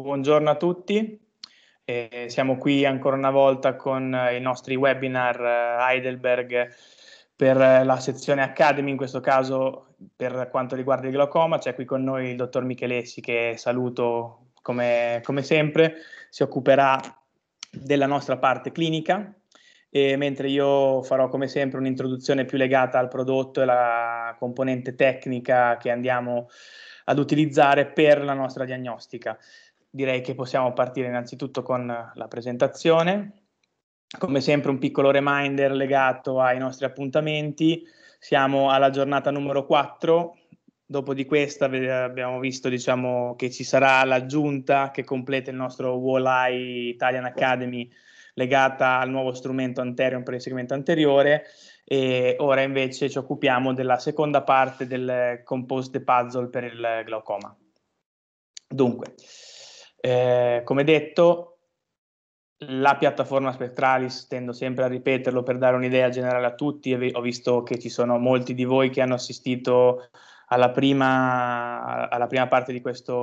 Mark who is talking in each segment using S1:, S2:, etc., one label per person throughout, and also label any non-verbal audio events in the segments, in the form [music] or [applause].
S1: Buongiorno a tutti, eh, siamo qui ancora una volta con eh, i nostri
S2: webinar eh, Heidelberg per eh, la sezione Academy, in questo caso per quanto riguarda il glaucoma, c'è qui con noi il dottor Michelessi che saluto come, come sempre, si occuperà della nostra parte clinica, mentre io farò come sempre un'introduzione più legata al prodotto e alla componente tecnica che andiamo ad utilizzare per la nostra diagnostica direi che possiamo partire innanzitutto con la presentazione. Come sempre un piccolo reminder legato ai nostri appuntamenti. Siamo alla giornata numero 4, dopo di questa abbiamo visto diciamo, che ci sarà l'aggiunta che completa il nostro Wall-Eye Italian Academy legata al nuovo strumento Anterion per il segmento anteriore e ora invece ci occupiamo della seconda parte del Composed Puzzle per il glaucoma. Dunque, eh, come detto, la piattaforma Spectralis, tendo sempre a ripeterlo per dare un'idea generale a tutti, ho visto che ci sono molti di voi che hanno assistito alla prima, alla prima parte di questo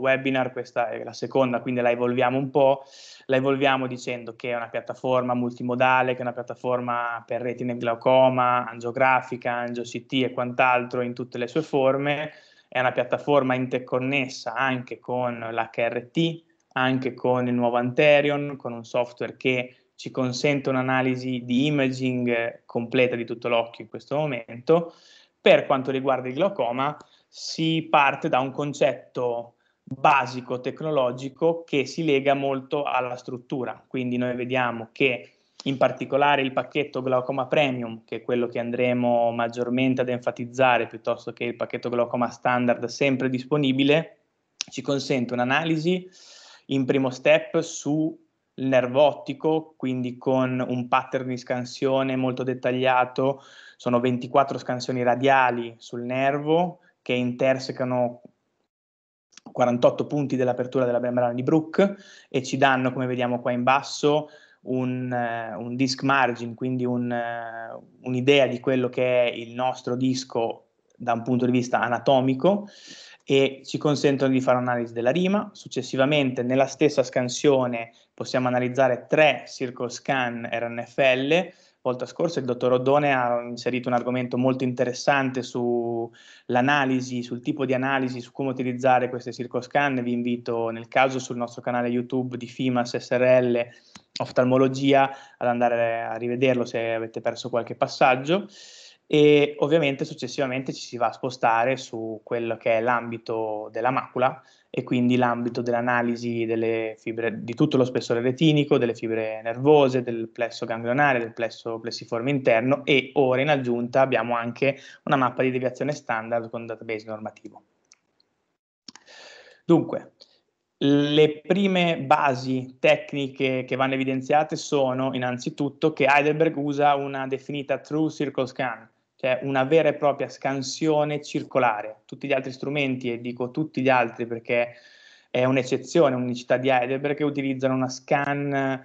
S2: webinar, questa è la seconda, quindi la evolviamo un po', la evolviamo dicendo che è una piattaforma multimodale, che è una piattaforma per retine glaucoma, angiografica, angio CT e quant'altro in tutte le sue forme, è una piattaforma interconnessa anche con l'HRT, anche con il nuovo Anterion, con un software che ci consente un'analisi di imaging eh, completa di tutto l'occhio in questo momento. Per quanto riguarda il glaucoma, si parte da un concetto basico tecnologico che si lega molto alla struttura. Quindi noi vediamo che in particolare il pacchetto glaucoma premium, che è quello che andremo maggiormente ad enfatizzare piuttosto che il pacchetto glaucoma standard sempre disponibile, ci consente un'analisi in primo step sul nervo ottico, quindi con un pattern di scansione molto dettagliato, sono 24 scansioni radiali sul nervo che intersecano 48 punti dell'apertura della membrana di Brook e ci danno, come vediamo qua in basso, un, eh, un disk margin, quindi un, eh, un'idea di quello che è il nostro disco da un punto di vista anatomico e ci consentono di fare un'analisi della rima. Successivamente, nella stessa scansione, possiamo analizzare tre circle scan RNFL. Volta scorsa il dottor Odone ha inserito un argomento molto interessante sull'analisi, sul tipo di analisi, su come utilizzare queste circle scan. Vi invito, nel caso, sul nostro canale YouTube di FIMAS SRL oftalmologia ad andare a rivederlo se avete perso qualche passaggio e ovviamente successivamente ci si va a spostare su quello che è l'ambito della macula e quindi l'ambito dell'analisi delle fibre, di tutto lo spessore retinico, delle fibre nervose, del plesso ganglionare, del plesso plessiforme interno e ora in aggiunta abbiamo anche una mappa di deviazione standard con database normativo. Dunque, le prime basi tecniche che vanno evidenziate sono innanzitutto che Heidelberg usa una definita true circle scan, cioè una vera e propria scansione circolare. Tutti gli altri strumenti, e dico tutti gli altri perché è un'eccezione, un'unicità di Heidelberg, che utilizzano una scan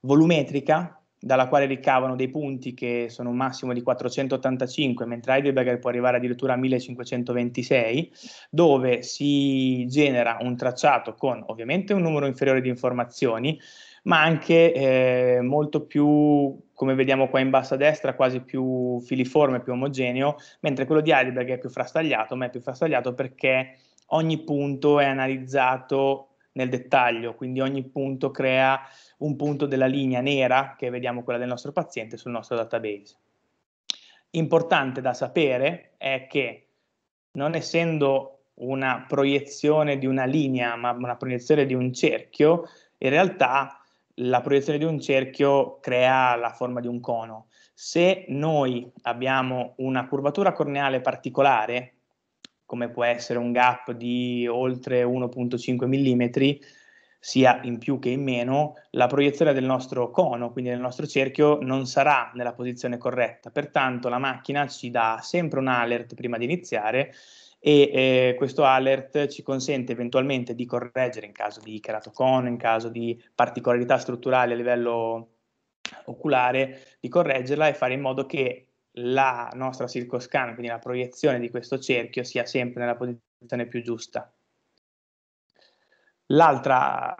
S2: volumetrica dalla quale ricavano dei punti che sono un massimo di 485, mentre Heidelberg può arrivare addirittura a 1526, dove si genera un tracciato con ovviamente un numero inferiore di informazioni, ma anche eh, molto più, come vediamo qua in basso a destra, quasi più filiforme, più omogeneo, mentre quello di Heidelberg è più frastagliato, ma è più frastagliato perché ogni punto è analizzato nel dettaglio, quindi ogni punto crea un punto della linea nera, che vediamo quella del nostro paziente, sul nostro database. Importante da sapere è che non essendo una proiezione di una linea, ma una proiezione di un cerchio, in realtà la proiezione di un cerchio crea la forma di un cono. Se noi abbiamo una curvatura corneale particolare, come può essere un gap di oltre 1.5 mm, sia in più che in meno, la proiezione del nostro cono, quindi del nostro cerchio, non sarà nella posizione corretta. Pertanto la macchina ci dà sempre un alert prima di iniziare e eh, questo alert ci consente eventualmente di correggere in caso di keratocono, in caso di particolarità strutturali a livello oculare, di correggerla e fare in modo che la nostra circoscana, quindi la proiezione di questo cerchio, sia sempre nella posizione più giusta. L'altra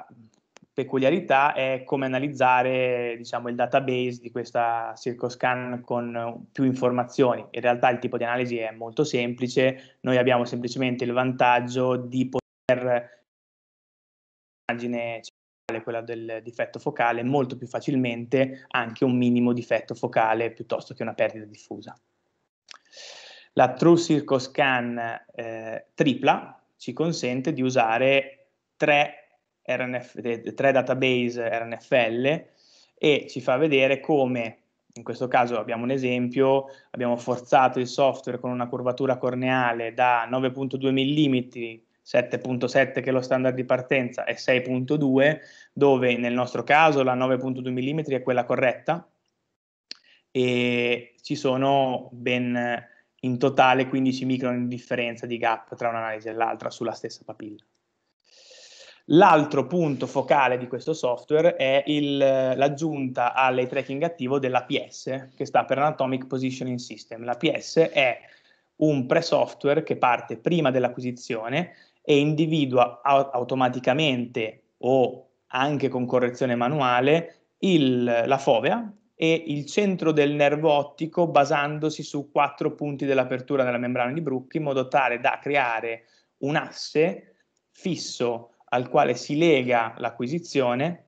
S2: peculiarità è come analizzare diciamo, il database di questa CircoScan con più informazioni. In realtà il tipo di analisi è molto semplice, noi abbiamo semplicemente il vantaggio di poter immagine quella del difetto focale molto più facilmente anche un minimo difetto focale piuttosto che una perdita diffusa. La True Circoscan eh, tripla ci consente di usare tre, RNF, tre database RNFL e ci fa vedere come in questo caso abbiamo un esempio, abbiamo forzato il software con una curvatura corneale da 9.2 mm, 7.7 che è lo standard di partenza e 6.2, dove nel nostro caso la 9.2 mm è quella corretta e ci sono ben in totale 15 micron di differenza di gap tra un'analisi e l'altra sulla stessa papilla. L'altro punto focale di questo software è il, l'aggiunta all'eye tracking attivo dell'APS, che sta per Anatomic Positioning System. L'APS è un pre-software che parte prima dell'acquisizione e individua a- automaticamente o anche con correzione manuale il, la fovea e il centro del nervo ottico basandosi su quattro punti dell'apertura della membrana di Bruch in modo tale da creare un asse fisso al quale si lega l'acquisizione,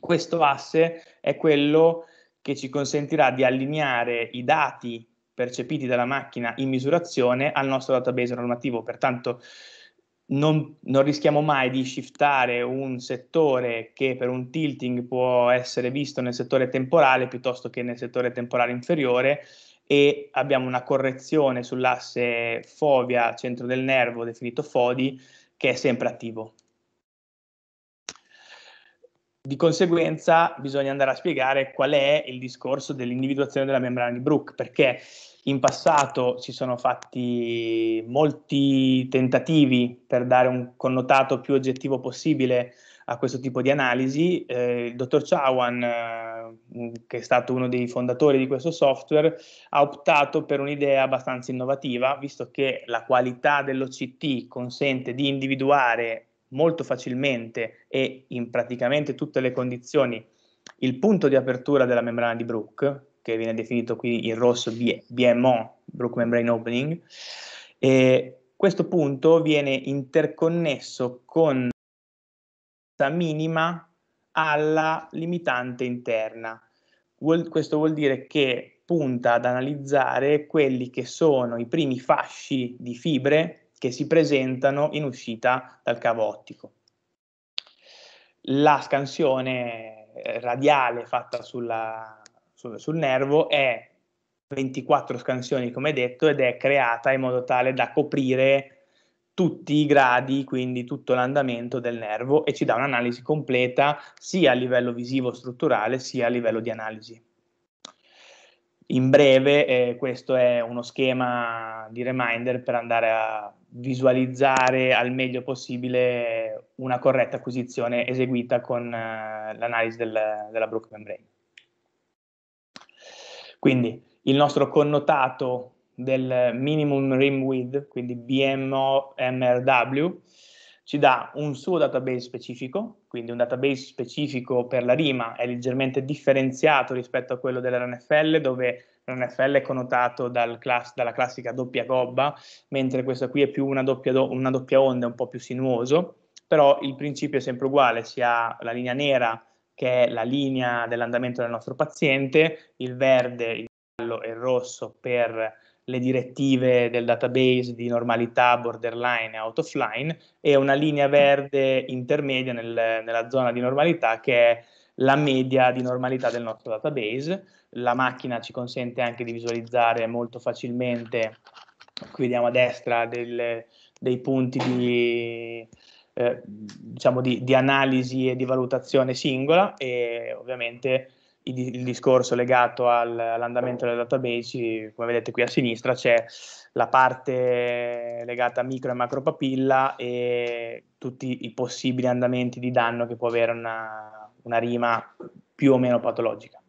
S2: questo asse è quello che ci consentirà di allineare i dati percepiti dalla macchina in misurazione al nostro database normativo. Pertanto non, non, rischiamo mai di shiftare un settore che per un tilting può essere visto nel settore temporale piuttosto che nel settore temporale inferiore e abbiamo una correzione sull'asse fovia centro del nervo, definito FODI, che è sempre attivo. Di conseguenza bisogna andare a spiegare qual è il discorso dell'individuazione della membrana di Brooke, perché in passato si sono fatti molti tentativi per dare un connotato più oggettivo possibile a questo tipo di analisi. Eh, il dottor Chawan, eh, che è stato uno dei fondatori di questo software, ha optato per un'idea abbastanza innovativa, visto che la qualità dell'OCT consente di individuare molto facilmente e in praticamente tutte le condizioni il punto di apertura della membrana di Brook, che viene definito qui in rosso BMO, Brook Membrane Opening, e questo punto viene interconnesso con la minima alla limitante interna. Vuol, questo vuol dire che punta ad analizzare quelli che sono i primi fasci di fibre che si presentano in uscita dal cavo ottico. La scansione eh, radiale fatta sulla, sul, sul nervo è 24 scansioni, come detto, ed è creata in modo tale da coprire tutti i gradi, quindi tutto l'andamento del nervo e ci dà un'analisi completa sia a livello visivo strutturale sia a livello di analisi. In breve, eh, questo è uno schema di reminder per andare a visualizzare al meglio possibile una corretta acquisizione eseguita con uh, l'analisi del, della Brook Membrane. Quindi il nostro connotato del minimum rim width, quindi BMO MRW, ci dà un suo database specifico, quindi un database specifico per la rima è leggermente differenziato rispetto a quello dell'RNFL dove l'NFL è connotato dal class, dalla classica doppia gobba, mentre questa qui è più una doppia, do, una doppia onda, un po' più sinuoso, però il principio è sempre uguale, si ha la linea nera che è la linea dell'andamento del nostro paziente, il verde, il giallo e il rosso per le direttive del database di normalità, borderline e out of line, e una linea verde intermedia nel, nella zona di normalità che è la media di normalità del nostro database. La macchina ci consente anche di visualizzare molto facilmente, qui vediamo a destra, del, dei punti di, eh, diciamo di, di, analisi e di valutazione singola e ovviamente il, il discorso legato al, all'andamento del database, come vedete qui a sinistra c'è la parte legata a micro e macro papilla e tutti i possibili andamenti di danno che può avere una, una rima più o meno patologica.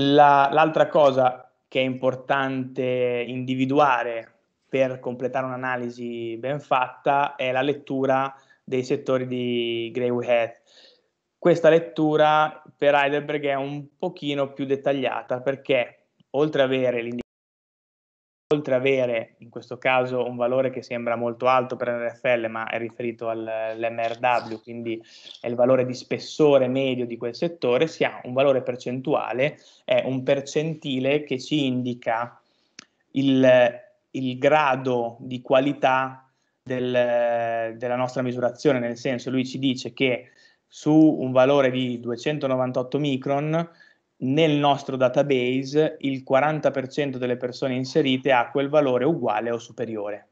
S2: La, l'altra cosa che è importante individuare per completare un'analisi ben fatta è la lettura dei settori di Grey Hat. Questa lettura per Heidelberg è un pochino più dettagliata perché oltre ad avere l'indicazione oltre ad avere in questo caso un valore che sembra molto alto per l'NFL, ma è riferito all'MRW, quindi è il valore di spessore medio di quel settore, si ha un valore percentuale, è un percentile che ci indica il, il grado di qualità del, della nostra misurazione, nel senso lui ci dice che su un valore di 298 micron nel nostro database il 40% delle persone inserite ha quel valore uguale o superiore.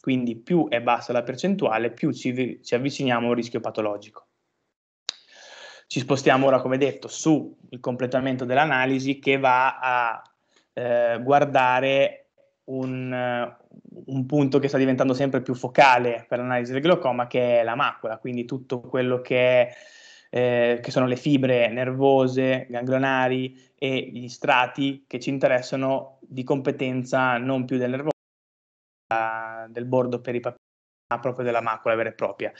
S2: Quindi più è bassa la percentuale, più ci, ci avviciniamo a un rischio patologico. Ci spostiamo ora, come detto, sul completamento dell'analisi che va a eh, guardare un, un, punto che sta diventando sempre più focale per l'analisi del glaucoma, che è la macula, quindi tutto quello che è eh, che sono le fibre nervose, ganglionari e gli strati che ci interessano di competenza non più del nervoso, ma del bordo peripapillare proprio della macula vera e propria.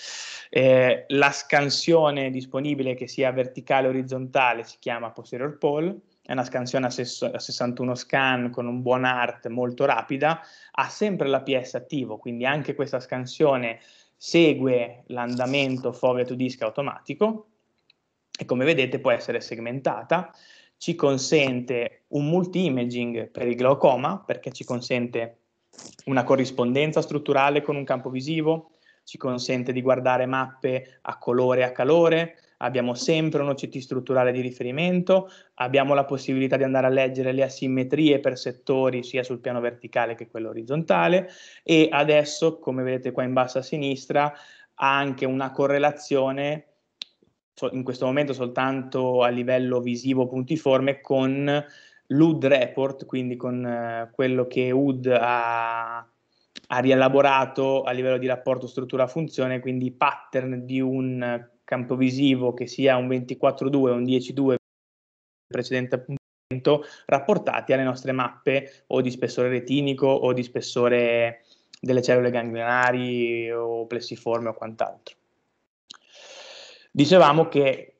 S2: Eh, la scansione disponibile, che sia verticale o orizzontale, si chiama posterior pole, è una scansione a, ses- a 61 scan con un buon art molto rapida, ha sempre l'APS attivo, quindi anche questa scansione segue l'andamento fovea to disc automatico, e come vedete può essere segmentata, ci consente un multi-imaging per il glaucoma perché ci consente una corrispondenza strutturale con un campo visivo, ci consente di guardare mappe a colore e a calore, abbiamo sempre un OCT strutturale di riferimento, abbiamo la possibilità di andare a leggere le asimmetrie per settori sia sul piano verticale che quello orizzontale e adesso, come vedete qua in basso a sinistra, ha anche una correlazione in questo momento soltanto a livello visivo puntiforme con l'UD report, quindi con eh, quello che UD ha, ha, rielaborato a livello di rapporto struttura-funzione, quindi pattern di un campo visivo che sia un 24.2 o un 10.2 precedente appuntamento rapportati alle nostre mappe o di spessore retinico o di spessore delle cellule ganglionari o plessiforme o quant'altro. Dicevamo che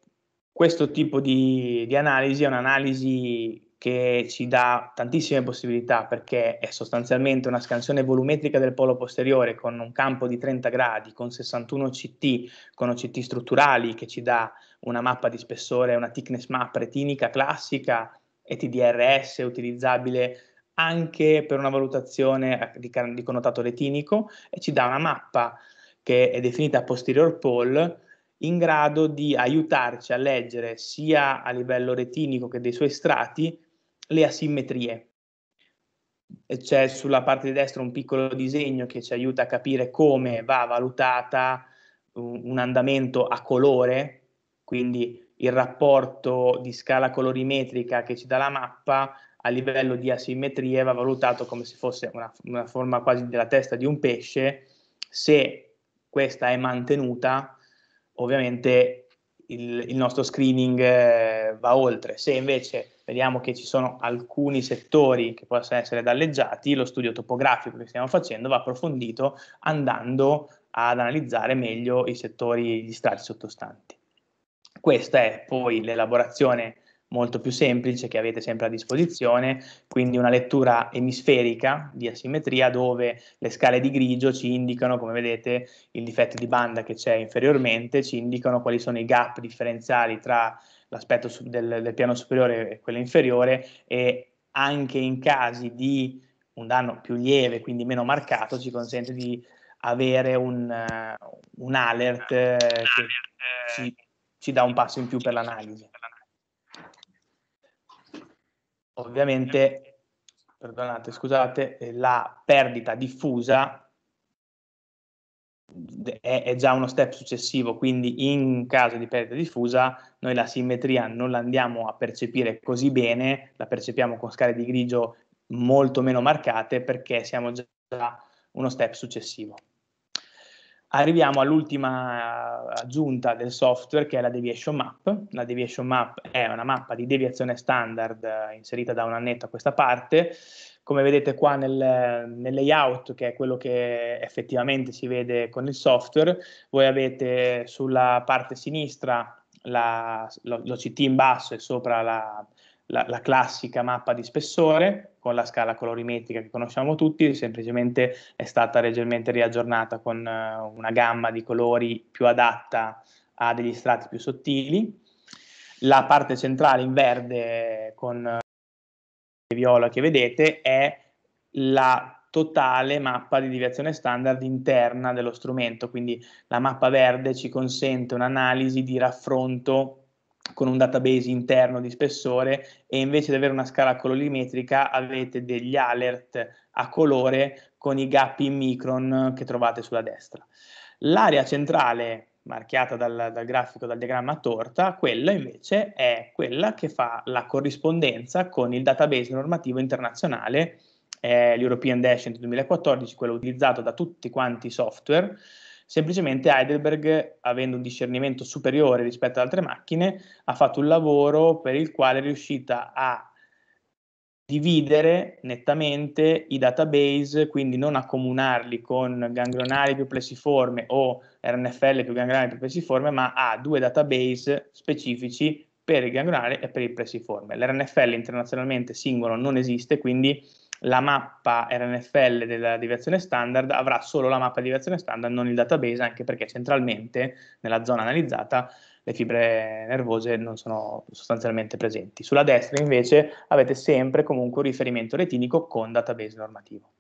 S2: questo tipo di, di analisi è un'analisi che ci dà tantissime possibilità perché è sostanzialmente una scansione volumetrica del polo posteriore con un campo di 30 gradi, con 61 CT, con OCT strutturali che ci dà una mappa di spessore, una thickness map retinica classica e TDRS utilizzabile anche per una valutazione di, di connotato retinico e ci dà una mappa che è definita posterior pole in grado di aiutarci a leggere sia a livello retinico che dei suoi strati le asimmetrie. C'è sulla parte di destra un piccolo disegno che ci aiuta a capire come va valutata un andamento a colore, quindi il rapporto di scala colorimetrica che ci dà la mappa a livello di asimmetrie va valutato come se fosse una, una forma quasi della testa di un pesce, se questa è mantenuta ovviamente il, il nostro screening eh, va oltre. Se invece vediamo che ci sono alcuni settori che possono essere danneggiati, lo studio topografico che stiamo facendo va approfondito andando ad analizzare meglio i settori, gli strati sottostanti. Questa è poi l'elaborazione molto più semplice che avete sempre a disposizione, quindi una lettura emisferica di asimmetria dove le scale di grigio ci indicano, come vedete, il difetto di banda che c'è inferiormente, ci indicano quali sono i gap differenziali tra l'aspetto del, del piano superiore e quello inferiore e anche in casi di un danno più lieve, quindi meno marcato, ci consente di avere un, uh, un alert eh, che eh, ci, ci dà un passo in più per l'analisi ovviamente, perdonate, scusate, eh, la perdita diffusa è, è già uno step successivo, quindi in caso di perdita diffusa noi la simmetria non la andiamo a percepire così bene, la percepiamo con scale di grigio molto meno marcate perché siamo già uno step successivo. Arriviamo all'ultima aggiunta del software che è la deviation map. La deviation map è una mappa di deviazione standard eh, inserita da un annetto a questa parte. Come vedete qua nel, nel layout, che è quello che effettivamente si vede con il software, voi avete sulla parte sinistra la, lo, lo CT in basso e sopra la, la, la classica mappa di spessore, con la scala colorimetrica che conosciamo tutti, semplicemente è stata leggermente riaggiornata con eh, una gamma di colori più adatta a degli strati più sottili. La parte centrale in verde con eh, viola che vedete è la totale mappa di deviazione standard interna dello strumento, quindi la mappa verde ci consente un'analisi di raffronto con un database interno di spessore e invece di avere una scala colorimetrica avete degli alert a colore con i gap in micron che trovate sulla destra. L'area centrale marchiata dal, dal grafico, dal diagramma a torta, quella invece è quella che fa la corrispondenza con il database normativo internazionale, eh, l'European Dash 2014, quello utilizzato da tutti quanti i software, Semplicemente Heidelberg, avendo un discernimento superiore rispetto ad altre macchine, ha fatto un lavoro per il quale è riuscita a dividere nettamente i database, quindi non accomunarli con ganglionari più plessiforme o RNFL più ganglionari più plessiforme, ma ha due database specifici per il ganglionare e per il plessiforme. L'RNFL internazionalmente singolo non esiste, quindi la mappa RNFL della deviazione standard avrà solo la mappa di deviazione standard, non il database, anche perché centralmente nella zona analizzata le fibre nervose non sono sostanzialmente presenti. Sulla destra invece avete sempre comunque un riferimento retinico con database normativo.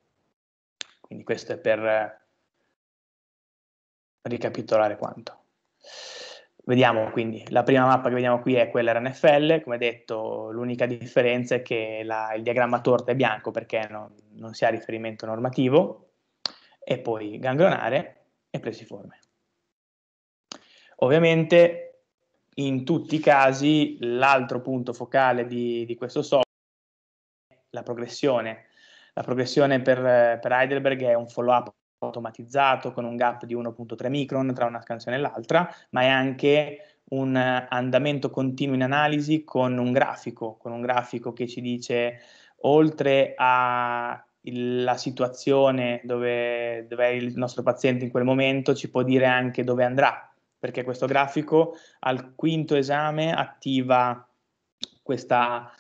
S2: Quindi questo è per eh, ricapitolare quanto. Vediamo quindi, la prima mappa che vediamo qui è quella RNFL, come detto l'unica differenza è che la, il diagramma torta è bianco perché no, non si ha riferimento normativo, e poi ganglionare e presiforme. Ovviamente in tutti i casi l'altro punto focale di, di questo software è la progressione. La progressione per, per Heidelberg è un follow up automatizzato con un gap di 1.3 micron tra una scansione e l'altra, ma è anche un andamento continuo in analisi con un grafico, con un grafico che ci dice oltre alla situazione dove, dove è il nostro paziente in quel momento, ci può dire anche dove andrà, perché questo grafico al quinto esame attiva questa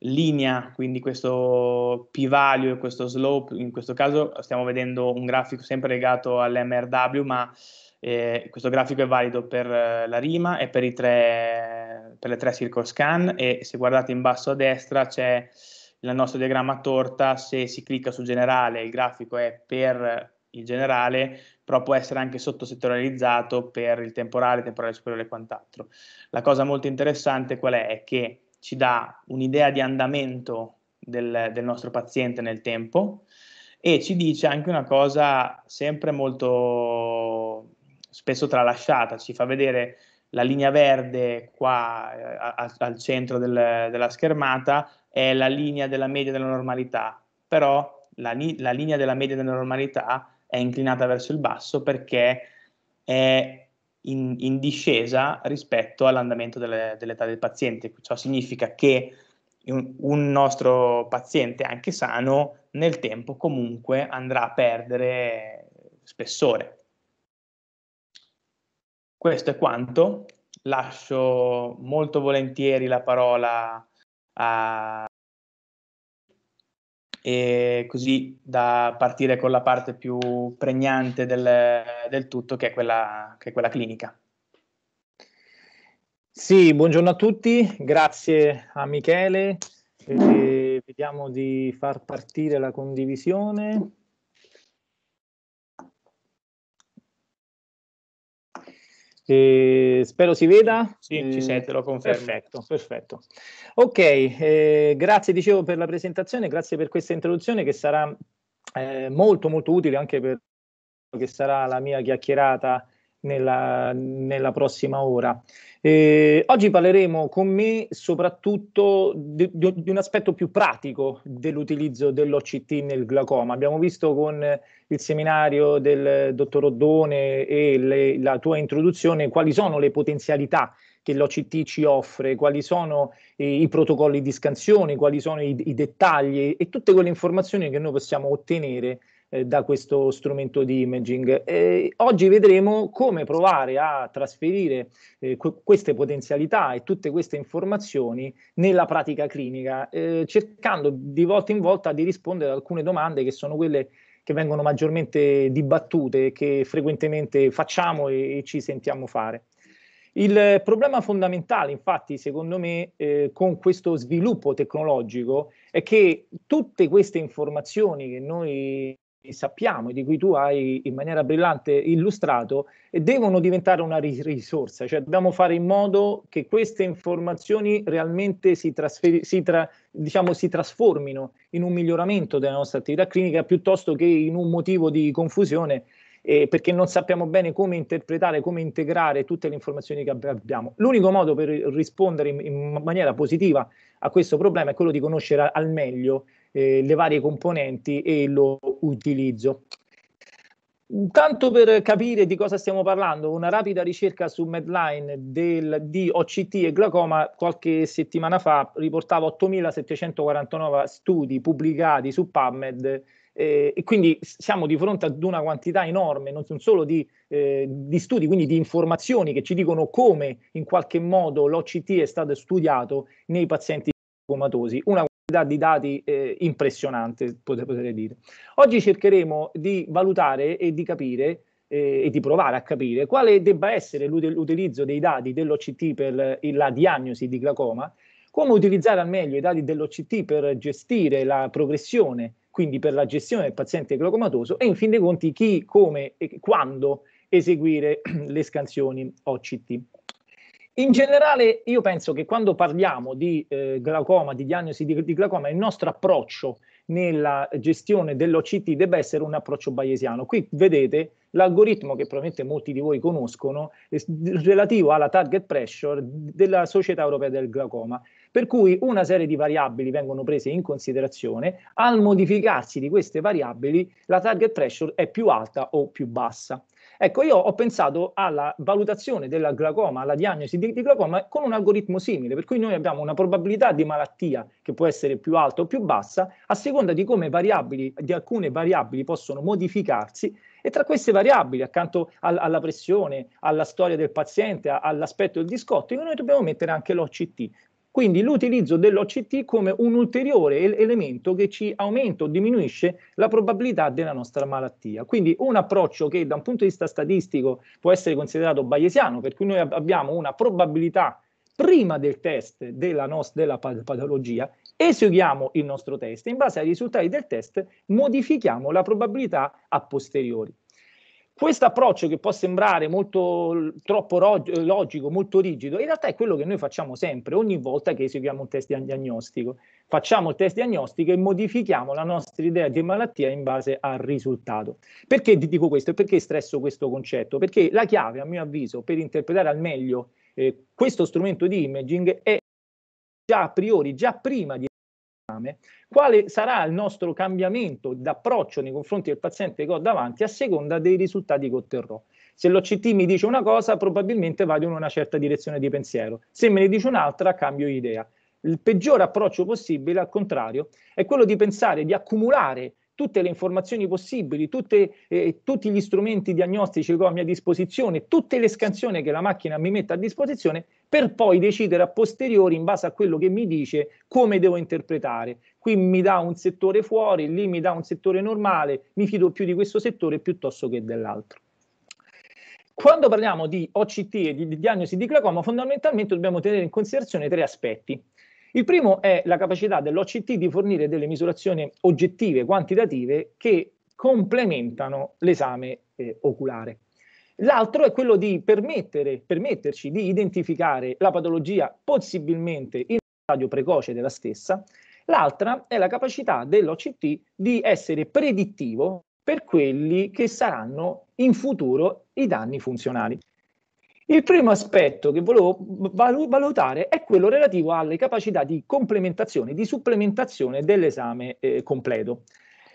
S2: linea, quindi questo p-value questo slope, in questo caso stiamo vedendo un grafico sempre legato all'MRW, ma eh, questo grafico è valido per eh, la rima e per, i tre, per le tre circle scan e se guardate in basso a destra c'è il nostro diagramma torta, se si clicca su generale il grafico è per il generale, però può essere anche sottosettorializzato per il temporale, temporale superiore e quant'altro. La cosa molto interessante qual è? È che ci dà un'idea di andamento del, del nostro paziente nel tempo e ci dice anche una cosa sempre molto spesso tralasciata, ci fa vedere la linea verde qua eh, a, al centro del, della schermata è la linea della media della normalità, però la, la linea della media della normalità è inclinata verso il basso perché è in, in discesa rispetto all'andamento delle, dell'età del paziente. Ciò significa che un, un nostro paziente, anche sano, nel tempo comunque andrà a perdere spessore. Questo è quanto. Lascio molto volentieri la parola a e così da partire con la parte più pregnante del, del tutto, che è, quella,
S3: che è, quella, clinica. Sì, buongiorno a tutti, grazie a Michele, e vediamo di far partire la
S1: condivisione. E spero si veda. Sì, ci sei, te lo confermo.
S3: Perfetto, perfetto. Ok, eh, grazie dicevo per la presentazione, grazie per questa introduzione che sarà eh, molto molto utile anche per quello che sarà la mia chiacchierata nella, nella prossima ora. Eh, oggi parleremo con me soprattutto di, di, un aspetto più pratico dell'utilizzo dell'OCT nel glaucoma. Abbiamo visto con il seminario del dottor Oddone e le, la tua introduzione quali sono le potenzialità che l'OCT ci offre, quali sono eh, i protocolli di scansione, quali sono i, i dettagli e tutte quelle informazioni che noi possiamo ottenere eh, da questo strumento di imaging. Eh, oggi vedremo come provare a trasferire eh, que- queste potenzialità e tutte queste informazioni nella pratica clinica, eh, cercando di volta in volta di rispondere ad alcune domande che sono quelle che vengono maggiormente dibattute, che frequentemente facciamo e, e ci sentiamo fare. Il problema fondamentale, infatti, secondo me, eh, con questo sviluppo tecnologico è che tutte queste informazioni che noi sappiamo e di cui tu hai in maniera brillante illustrato, devono diventare una risorsa, cioè dobbiamo fare in modo che queste informazioni realmente si, trasfer- si, tra- diciamo, si trasformino in un miglioramento della nostra attività clinica piuttosto che in un motivo di confusione eh, perché non sappiamo bene come interpretare, come integrare tutte le informazioni che abbiamo. L'unico modo per rispondere in, in maniera positiva a questo problema è quello di conoscere al meglio eh, le varie componenti e lo utilizzo. Tanto per capire di cosa stiamo parlando, una rapida ricerca su Medline del, di OCT e glaucoma qualche settimana fa riportava 8.749 studi pubblicati su PubMed eh, e quindi siamo di fronte ad una quantità enorme, non solo di, eh, di, studi, quindi di informazioni che ci dicono come in qualche modo l'OCT è stato studiato nei pazienti comatosi. Una di dati eh, impressionante, potrei dire. Oggi cercheremo di valutare e di capire eh, e di provare a capire quale debba essere l'utilizzo dei dati dell'OCT per eh, la diagnosi di glaucoma, come utilizzare al meglio i dati dell'OCT per gestire la progressione, quindi per la gestione del paziente glaucomatoso e in fin dei conti chi, come e quando eseguire [clears throat] le scansioni OCT. In generale, io penso che quando parliamo di eh, glaucoma, di diagnosi di, di, glaucoma, il nostro approccio nella gestione dell'OCT debba essere un approccio bayesiano. Qui vedete l'algoritmo che probabilmente molti di voi conoscono, eh, relativo alla target pressure della Società Europea del Glaucoma, per cui una serie di variabili vengono prese in considerazione, al modificarsi di queste variabili la target pressure è più alta o più bassa. Ecco, io ho pensato alla valutazione della glaucoma, alla diagnosi di, di glaucoma con un algoritmo simile, per cui noi abbiamo una probabilità di malattia che può essere più alta o più bassa a seconda di come variabili, di alcune variabili possono modificarsi e tra queste variabili, accanto al, alla pressione, alla storia del paziente, all'aspetto del discottico, noi dobbiamo mettere anche l'OCT, quindi l'utilizzo dell'OCT come un ulteriore elemento che ci aumenta o diminuisce la probabilità della nostra malattia. Quindi un approccio che da un punto di vista statistico può essere considerato bayesiano, per cui noi abbiamo una probabilità prima del test della, nos- della patologia, eseguiamo il nostro test e in base ai risultati del test modifichiamo la probabilità a posteriori. Questo approccio che può sembrare molto troppo rog- logico, molto rigido, in realtà è quello che noi facciamo sempre, ogni volta che eseguiamo un test diagnostico. Facciamo il test diagnostico e modifichiamo la nostra idea di malattia in base al risultato. Perché dico questo e perché stresso questo concetto? Perché la chiave, a mio avviso, per interpretare al meglio eh, questo strumento di imaging è già a priori, già prima di quale sarà il nostro cambiamento d'approccio nei confronti del paziente che ho davanti a seconda dei risultati che otterrò. Se l'OCT mi dice una cosa, probabilmente vado in una certa direzione di pensiero. Se me ne dice un'altra, cambio idea. Il peggior approccio possibile, al contrario, è quello di pensare di accumulare tutte le informazioni possibili, tutte, eh, tutti gli strumenti diagnostici che ho a mia disposizione, tutte le scansioni che la macchina mi mette a disposizione per poi decidere a posteriori, in base a quello che mi dice, come devo interpretare. Qui mi dà un settore fuori, lì mi dà un settore normale, mi fido più di questo settore piuttosto che dell'altro. Quando parliamo di OCT e di, diagnosi di glaucoma, fondamentalmente dobbiamo tenere in considerazione tre aspetti. Il primo è la capacità dell'OCT di fornire delle misurazioni oggettive, quantitative, che complementano l'esame eh, oculare. L'altro è quello di permetterci di identificare la patologia possibilmente in stadio precoce della stessa. L'altra è la capacità dell'OCT di essere predittivo per quelli che saranno in futuro i danni funzionali. Il primo aspetto che volevo valutare è quello relativo alle capacità di complementazione, di supplementazione dell'esame eh, completo.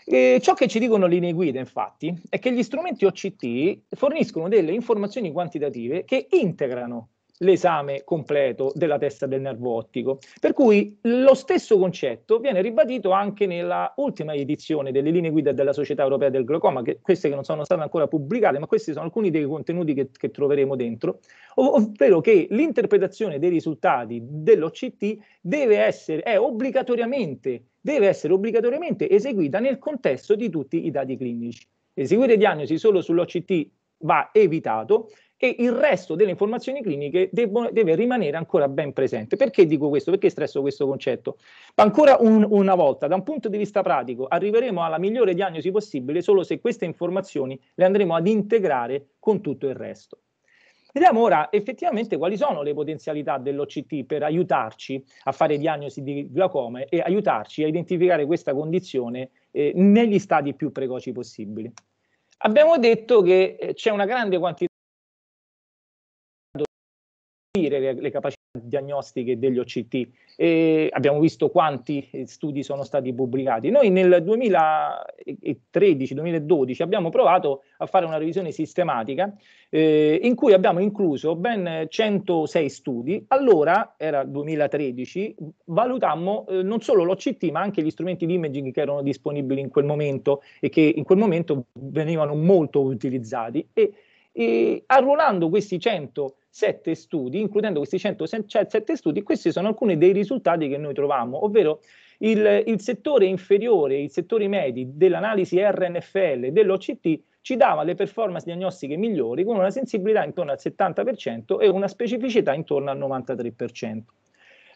S3: E ciò che ci dicono le linee guida, infatti, è che gli strumenti OCT forniscono delle informazioni quantitative che integrano l'esame completo della testa del nervo ottico. Per cui lo stesso concetto viene ribadito anche nella ultima edizione delle linee guida della Società Europea del Glaucoma, che queste che non sono state ancora pubblicate, ma questi sono alcuni dei contenuti che, che troveremo dentro, ov- ovvero che l'interpretazione dei risultati dell'OCT deve essere, è obbligatoriamente deve essere obbligatoriamente eseguita nel contesto di tutti i dati clinici. Eseguire diagnosi solo sull'OCT va evitato e il resto delle informazioni cliniche debbono, deve rimanere ancora ben presente. Perché dico questo? Perché stresso questo concetto? Ancora un, una volta, da un punto di vista pratico, arriveremo alla migliore diagnosi possibile solo se queste informazioni le andremo ad integrare con tutto il resto. Vediamo ora effettivamente quali sono le potenzialità dell'OCT per aiutarci a fare diagnosi di glaucoma e aiutarci a identificare questa condizione eh, negli stadi più precoci possibili. Abbiamo detto che eh, c'è una grande quantità le capacità diagnostiche degli OCT e abbiamo visto quanti studi sono stati pubblicati. Noi nel 2013-2012 abbiamo provato a fare una revisione sistematica eh, in cui abbiamo incluso ben 106 studi. Allora, era 2013, valutammo eh, non solo l'OCT ma anche gli strumenti di imaging che erano disponibili in quel momento e che in quel momento venivano molto utilizzati e e arruolando questi 107 studi, includendo questi 107 studi, questi sono alcuni dei risultati che noi troviamo, ovvero il, il settore inferiore, i settori medi dell'analisi RNFL dell'OCT ci dava le performance diagnostiche migliori con una sensibilità intorno al 70% e una specificità intorno al 93%.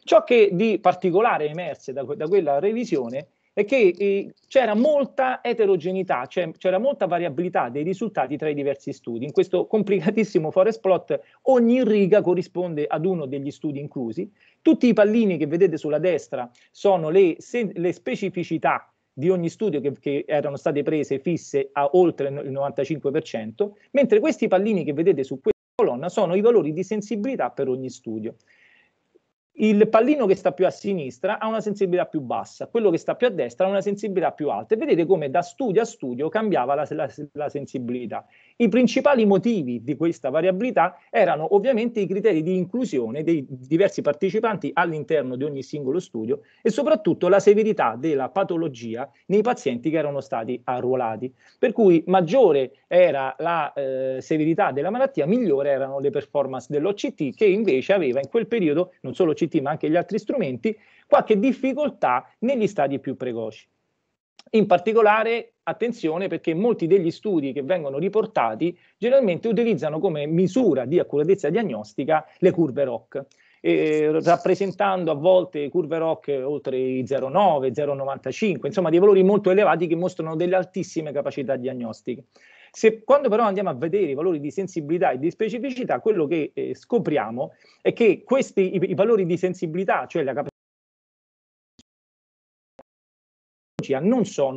S3: Ciò che di particolare emerse da, da quella revisione è che eh, c'era molta eterogeneità, cioè c'era molta variabilità dei risultati tra i diversi studi. In questo complicatissimo forest plot ogni riga corrisponde ad uno degli studi inclusi. Tutti i pallini che vedete sulla destra sono le, se, le specificità di ogni studio che, che, erano state prese fisse a oltre il 95%, mentre questi pallini che vedete su questa colonna sono i valori di sensibilità per ogni studio il pallino che sta più a sinistra ha una sensibilità più bassa, quello che sta più a destra ha una sensibilità più alta. E vedete come da studio a studio cambiava la, la, la sensibilità. I principali motivi di questa variabilità erano ovviamente i criteri di inclusione dei diversi partecipanti all'interno di ogni singolo studio e soprattutto la severità della patologia nei pazienti che erano stati arruolati. Per cui maggiore era la eh, severità della malattia, migliore erano le performance dell'OCT che invece aveva in quel periodo non solo OCT, CT ma anche gli altri strumenti, qualche difficoltà negli stadi più precoci. In particolare, attenzione perché molti degli studi che vengono riportati generalmente utilizzano come misura di accuratezza diagnostica le curve ROC. Eh, rappresentando a volte curve ROC oltre i 0,9, 0,95, insomma dei valori molto elevati che mostrano delle altissime capacità diagnostiche. Se, quando però andiamo a vedere i valori di sensibilità e di specificità,
S1: quello che eh, scopriamo è che questi i, i valori di sensibilità, cioè la capacità non sono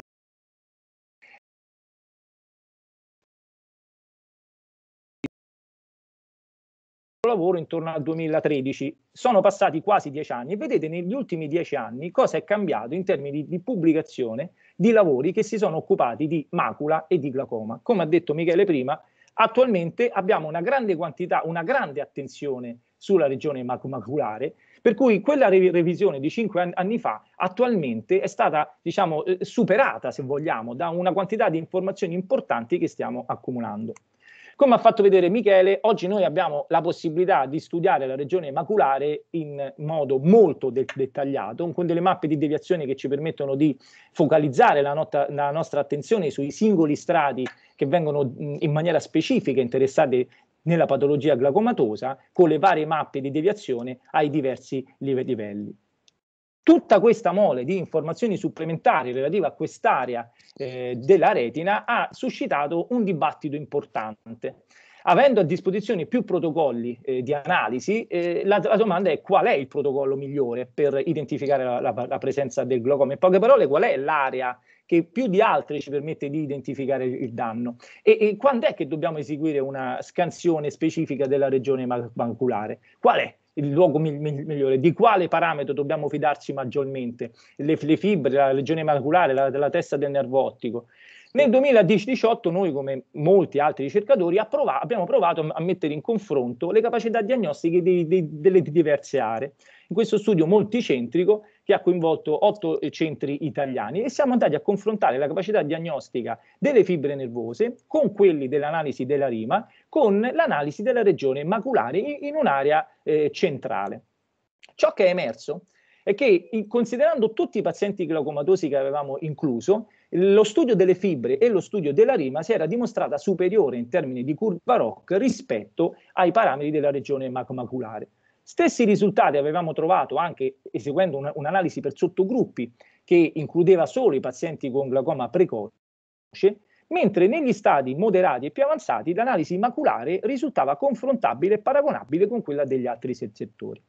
S1: lavoro intorno al 2013. Sono passati quasi dieci anni e vedete negli
S3: ultimi dieci anni cosa è cambiato in termini di pubblicazione di lavori che si sono occupati di macula e di glaucoma. Come ha detto Michele prima, attualmente abbiamo una grande quantità, una grande attenzione sulla regione maculare, per cui quella revisione di cinque anni fa attualmente è stata diciamo, eh, superata, se vogliamo, da una quantità di informazioni importanti che stiamo accumulando. Come ha fatto vedere Michele, oggi noi abbiamo la possibilità di studiare la regione maculare in modo molto de- dettagliato, con delle mappe di deviazione che ci permettono di focalizzare la, not- la nostra attenzione sui singoli strati che vengono in maniera specifica interessati nella patologia glaucomatosa, con le varie mappe di deviazione ai diversi livelli. Tutta questa mole di informazioni supplementari relative a quest'area eh, della retina ha suscitato un dibattito importante. Avendo a disposizione più protocolli eh, di analisi, eh, la, la, domanda è qual è il protocollo migliore per identificare la, la, la presenza del glaucoma. In poche parole, qual è l'area che più di altre ci permette di identificare il danno. E, e quando è che dobbiamo eseguire una scansione specifica della regione maculare? Qual è? il luogo mi- migliore, di quale parametro dobbiamo fidarci maggiormente, le, le fibre, la legione maculare, la, la testa del nervo ottico. Nel 2018 noi, come molti altri ricercatori, approva- abbiamo provato a mettere in confronto le capacità diagnostiche di, di, delle diverse aree in questo studio multicentrico che ha coinvolto otto centri italiani e siamo andati a confrontare la capacità diagnostica delle fibre nervose con quelli dell'analisi della rima, con l'analisi della regione maculare in, un'area eh, centrale. Ciò che è emerso è che considerando tutti i pazienti glaucomatosi che avevamo incluso, lo studio delle fibre e lo studio della rima si era dimostrata superiore in termini di curva ROC rispetto ai parametri della regione maculare. Stessi risultati avevamo trovato anche eseguendo un, un'analisi per sottogruppi che includeva solo i pazienti con glaucoma precoce, mentre negli stadi moderati e più avanzati l'analisi maculare risultava confrontabile e paragonabile con quella degli altri settori.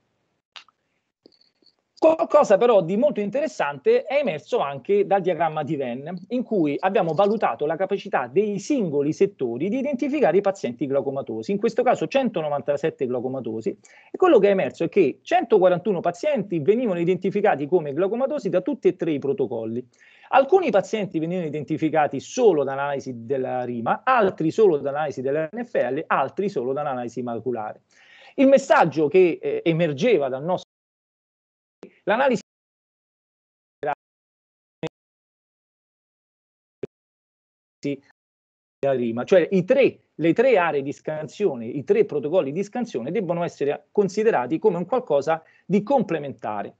S3: Qualcosa però di molto interessante è emerso anche dal diagramma di Venn, in cui abbiamo valutato la capacità dei singoli settori di identificare i pazienti glaucomatosi, in questo caso 197 glaucomatosi, e quello che è emerso è che 141 pazienti venivano identificati come glaucomatosi da tutti e tre i protocolli. Alcuni pazienti venivano identificati solo dall'analisi della rima, altri solo dall'analisi dell'NFL, altri solo dall'analisi
S1: maculare. Il messaggio che eh, emergeva dal nostro L'analisi da prima, cioè i tre, le tre aree di scansione, i tre
S3: protocolli di scansione debbono essere considerati come un qualcosa di complementare.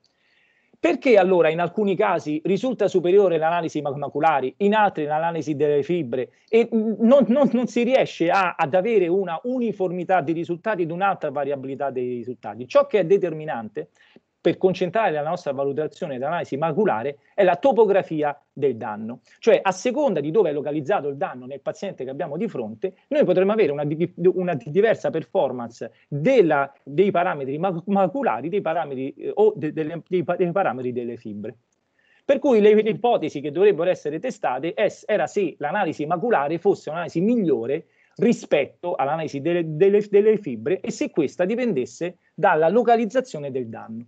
S3: Perché allora in alcuni casi risulta superiore l'analisi maculari, in altri l'analisi delle fibre e non, non, non si riesce a, ad avere una uniformità di risultati ed un'altra variabilità dei risultati? Ciò che è determinante è per concentrare la nostra valutazione d'analisi maculare è la topografia del danno. Cioè, a seconda di dove è localizzato il danno nel paziente che abbiamo di fronte, noi potremmo avere una, una diversa performance della, dei parametri maculari dei parametri, eh, o de, delle, dei, dei parametri delle fibre. Per cui le, le ipotesi che dovrebbero essere testate es, era se l'analisi maculare fosse un'analisi migliore rispetto all'analisi delle, delle, delle fibre e se questa dipendesse dalla localizzazione del danno.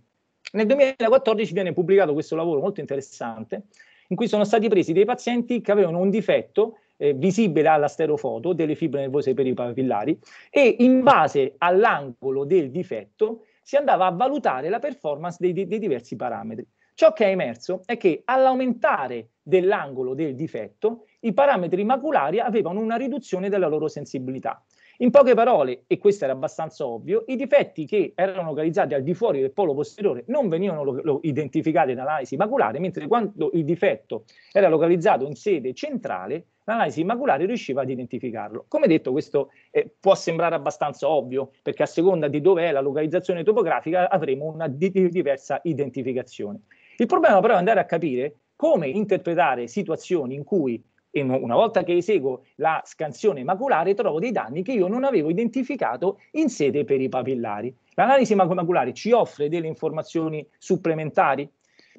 S3: Nel 2014 viene pubblicato questo lavoro molto interessante in cui sono stati presi dei pazienti che avevano un difetto eh, visibile alla sterofoto delle fibre nervose peripapillari e in base all'angolo del difetto si andava a valutare la performance dei, dei, dei diversi parametri. Ciò che è emerso è che all'aumentare dell'angolo del difetto i parametri maculari avevano una riduzione della loro sensibilità. In poche parole, e questo era abbastanza ovvio, i difetti che erano localizzati al di fuori del polo posteriore non venivano lo- lo identificati in maculare, mentre quando il difetto era localizzato in sede centrale, l'analisi maculare riusciva ad identificarlo. Come detto, questo eh, può sembrare abbastanza ovvio, perché a seconda di dove è la localizzazione topografica avremo una di- diversa identificazione. Il problema però è andare a capire come interpretare situazioni in cui e una volta che eseguo la scansione maculare trovo dei danni che io non avevo identificato in sede per i papillari. L'analisi maculare ci offre delle informazioni supplementari?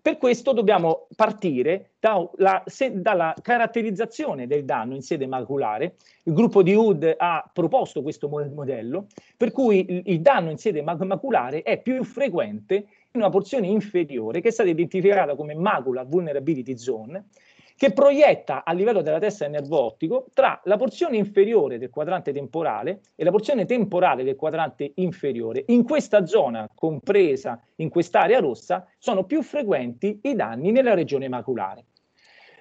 S3: Per questo dobbiamo partire da la, se, dalla caratterizzazione del danno in sede maculare. Il gruppo di Hood ha proposto questo modello, per cui il, il danno in sede maculare è più frequente in una porzione inferiore che è stata identificata come macula vulnerability zone, che proietta a livello della testa del nervo ottico tra la porzione inferiore del quadrante temporale e la porzione temporale del quadrante inferiore. In questa zona compresa in quest'area rossa sono più frequenti i danni nella regione maculare.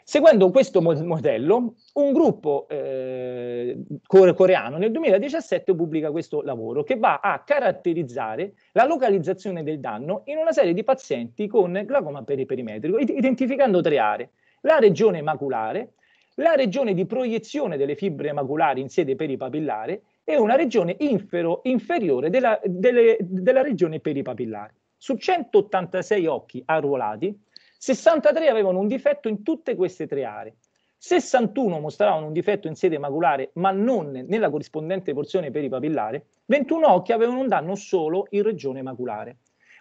S3: Seguendo questo modello, un gruppo eh, coreano nel 2017 pubblica questo lavoro che va a caratterizzare la localizzazione del danno in una serie di pazienti con glaucoma periperimetrico, identificando tre aree, la regione maculare, la regione di proiezione delle fibre maculari in sede peripapillare e una regione infero, inferiore della, delle, della regione peripapillare. Su 186 occhi arruolati, 63 avevano un difetto in tutte queste tre aree. 61 mostravano un difetto in sede maculare, ma non nella corrispondente porzione peripapillare, 21 occhi avevano un danno solo in regione maculare.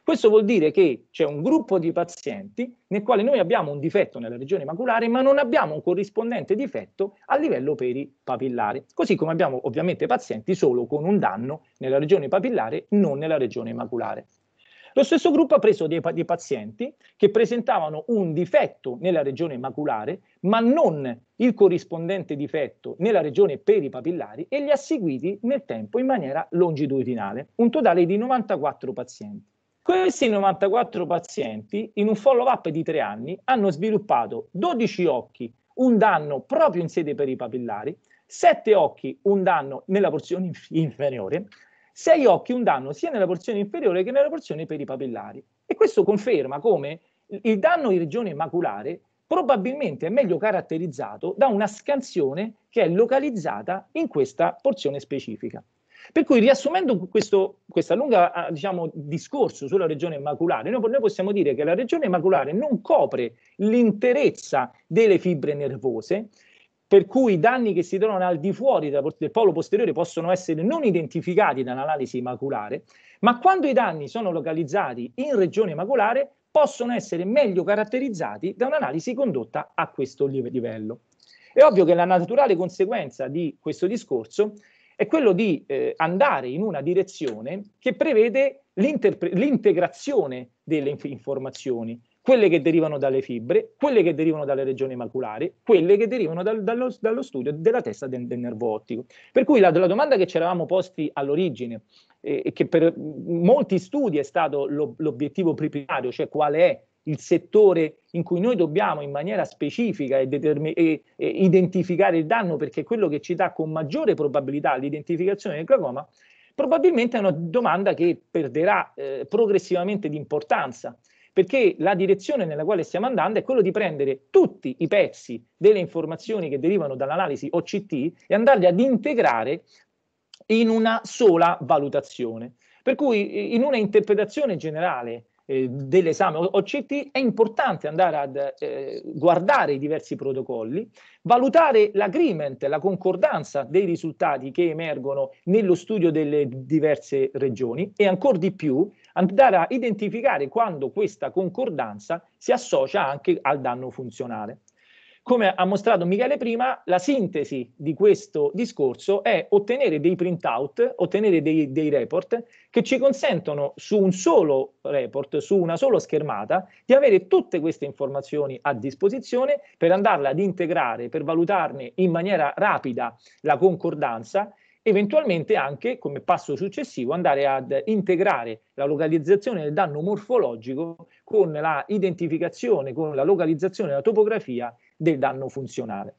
S3: Questo vuol dire che c'è un gruppo di pazienti nel quale noi abbiamo un difetto nella regione maculare, ma non abbiamo un corrispondente difetto a livello peripapillare, così come abbiamo ovviamente pazienti solo con un danno nella regione papillare, non nella regione maculare. Lo stesso gruppo ha preso dei, dei, pazienti che presentavano un difetto nella regione maculare, ma non il corrispondente difetto nella regione peripapillare e li ha seguiti nel tempo in maniera longitudinale, un totale di 94 pazienti. Questi 94 pazienti, in un follow-up di tre anni, hanno sviluppato 12 occhi, un danno proprio in sede peripapillari, 7 occhi, un danno nella porzione inferiore, 6 occhi, un danno sia nella porzione inferiore che nella porzione peripapillari. E questo conferma come il danno in regione maculare probabilmente è meglio caratterizzato da una scansione che è localizzata in questa porzione specifica. Per cui riassumendo questo lunga, ah, diciamo, discorso sulla regione maculare, noi, noi, possiamo dire che la regione maculare non copre l'interezza delle fibre nervose, per cui i danni che si trovano al di fuori del polo posteriore possono essere non identificati dall'analisi maculare, ma quando i danni sono localizzati in regione maculare possono essere meglio caratterizzati da un'analisi condotta a questo livello. È ovvio che la naturale conseguenza di questo discorso è quello di eh, andare in una direzione che prevede l'integrazione delle inf- informazioni, quelle che derivano dalle fibre, quelle che derivano dalle regioni maculari, quelle che derivano dal, dallo, dallo, studio della testa del, del, nervo ottico. Per cui la, la domanda che ci eravamo posti all'origine eh, e eh, che per molti studi è stato lo, l'obiettivo primario, cioè qual è il settore in cui noi dobbiamo in maniera specifica e determin- e, e identificare il danno perché è quello che ci dà con maggiore probabilità l'identificazione del glaucoma, probabilmente è una domanda che perderà eh, progressivamente di importanza perché la direzione nella quale stiamo andando è quella di prendere tutti i pezzi delle informazioni che derivano dall'analisi OCT e andarli ad integrare in una sola valutazione. Per cui in una interpretazione generale eh, dell'esame OCT, è importante andare a eh, guardare i diversi protocolli, valutare l'agreement, la concordanza dei risultati che emergono nello studio delle diverse regioni e ancora di più andare a identificare quando questa concordanza si associa anche al danno funzionale. Come ha mostrato Michele prima, la sintesi di questo discorso è ottenere dei printout, ottenere dei, dei report che ci consentono su un solo report, su una sola schermata, di avere tutte queste informazioni a disposizione per andarle ad integrare, per valutarne in maniera rapida la concordanza eventualmente anche come passo successivo andare ad integrare la localizzazione del danno morfologico con la identificazione, con la localizzazione della topografia del danno funzionale.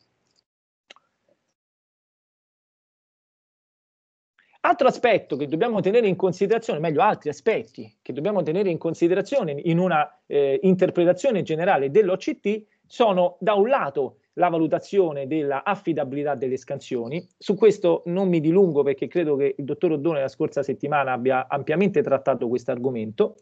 S3: Altro aspetto che dobbiamo tenere in considerazione, meglio altri aspetti che dobbiamo tenere in considerazione in una eh, interpretazione generale dell'OCT sono da un lato la valutazione della affidabilità delle scansioni. Su questo non mi dilungo perché credo che il dottor Oddone la scorsa settimana abbia ampiamente trattato questo argomento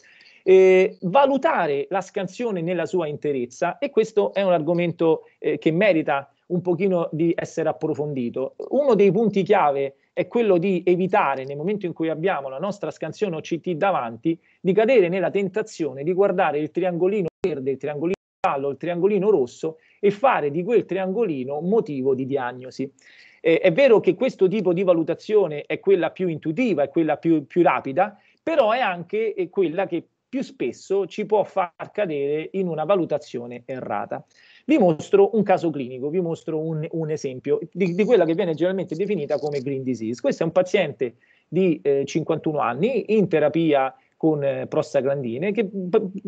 S3: eh, valutare la scansione nella sua interezza e questo è un argomento eh, che merita un pochino di essere approfondito. Uno dei punti chiave è quello di evitare, nel momento in cui abbiamo la nostra scansione OCT davanti, di cadere nella tentazione di guardare il triangolino verde, il triangolino giallo, il triangolino rosso e fare di quel triangolino motivo di diagnosi. Eh, è vero che questo tipo di valutazione è quella più intuitiva, è quella più, più rapida, però è anche eh, quella che più spesso ci può far cadere in una valutazione errata. Vi mostro un caso clinico, vi mostro un, un esempio di, di, quella che viene generalmente definita come green disease. Questo è un paziente di eh, 51 anni in terapia con eh, prostaglandine che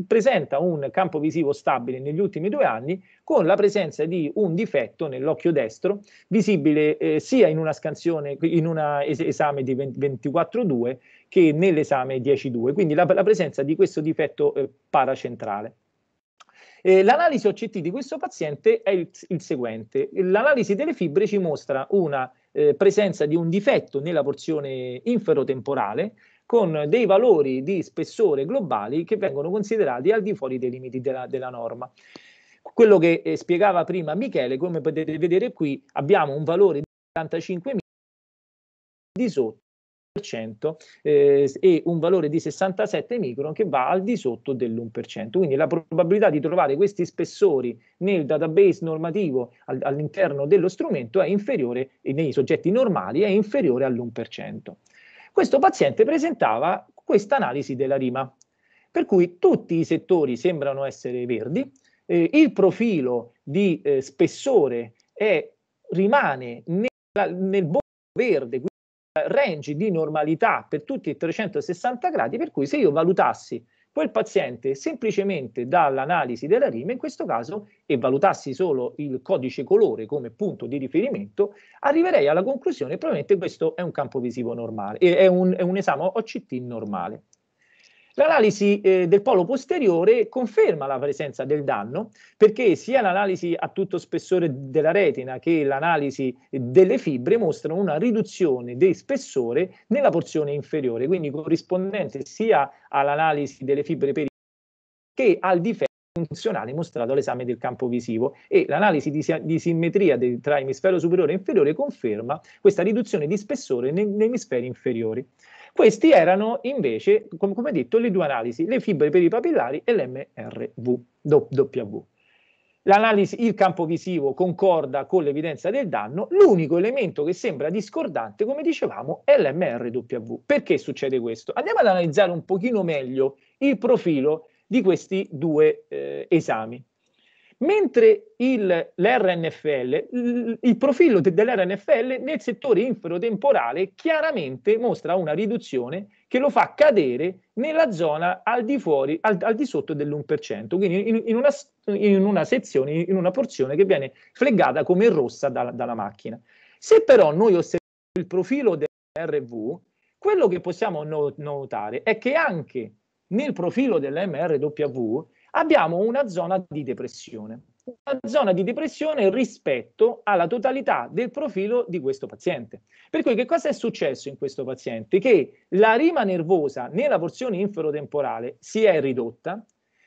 S3: presenta un campo visivo stabile negli ultimi due anni con la presenza di un difetto nell'occhio destro visibile eh, sia in una scansione in un es- esame di 24-2 che nell'esame 10.2, quindi la, la, presenza di questo difetto eh, paracentrale. Eh, l'analisi OCT di questo paziente è il, il, seguente. L'analisi delle fibre ci mostra una eh, presenza di un difetto nella porzione inferotemporale con dei valori di spessore globali che vengono considerati al di fuori dei limiti della, della norma. Quello che eh, spiegava prima Michele, come potete vedere qui, abbiamo un valore di 75.000 di sotto eh, e un valore di 67 micron che va al di sotto dell'1%. Quindi la probabilità di trovare questi spessori nel database normativo all'interno dello strumento è inferiore, nei soggetti normali, è inferiore all'1%. Questo paziente presentava questa analisi della rima, per cui tutti i settori sembrano essere verdi, eh, il profilo di eh, spessore è, rimane nel, nel verde, range di normalità per tutti i 360 gradi, per cui se io valutassi quel paziente semplicemente dall'analisi della rima, in questo caso, e valutassi solo il codice colore come punto di riferimento, arriverei alla conclusione che probabilmente questo è un campo visivo normale, è un, è un esame OCT normale. L'analisi eh, del polo posteriore conferma la presenza del danno perché sia l'analisi a tutto spessore della retina che l'analisi delle fibre mostrano una riduzione di spessore nella porzione inferiore, quindi corrispondente sia all'analisi delle fibre periferiche che al difetto funzionale mostrato all'esame del campo visivo e l'analisi di, di simmetria del, tra emisfero superiore e inferiore conferma questa riduzione di spessore nell'emisfero inferiori. Questi erano invece, com- come detto, le due analisi, le fibre per i papillari e l'MRV, W. L'analisi, il campo visivo concorda con l'evidenza del danno, l'unico elemento che sembra discordante, come dicevamo, è l'MRW. Perché succede questo? Andiamo ad analizzare un pochino meglio il profilo di questi due eh, esami. Mentre il, l'RNFL, il, profilo de, dell'RNFL nel settore inferotemporale chiaramente mostra una riduzione che lo fa cadere nella zona al di fuori, al, al di sotto dell'1%, quindi in, in, una, in, una, sezione, in una porzione che viene fleggata come rossa da, dalla macchina. Se però noi osserviamo il profilo dell'RV, quello che possiamo notare è che anche nel profilo dell'MRW abbiamo una zona di depressione. Una zona di depressione rispetto alla totalità del profilo di questo paziente. Per cui che cosa è successo in questo paziente? Che la rima nervosa nella porzione inferotemporale si è ridotta,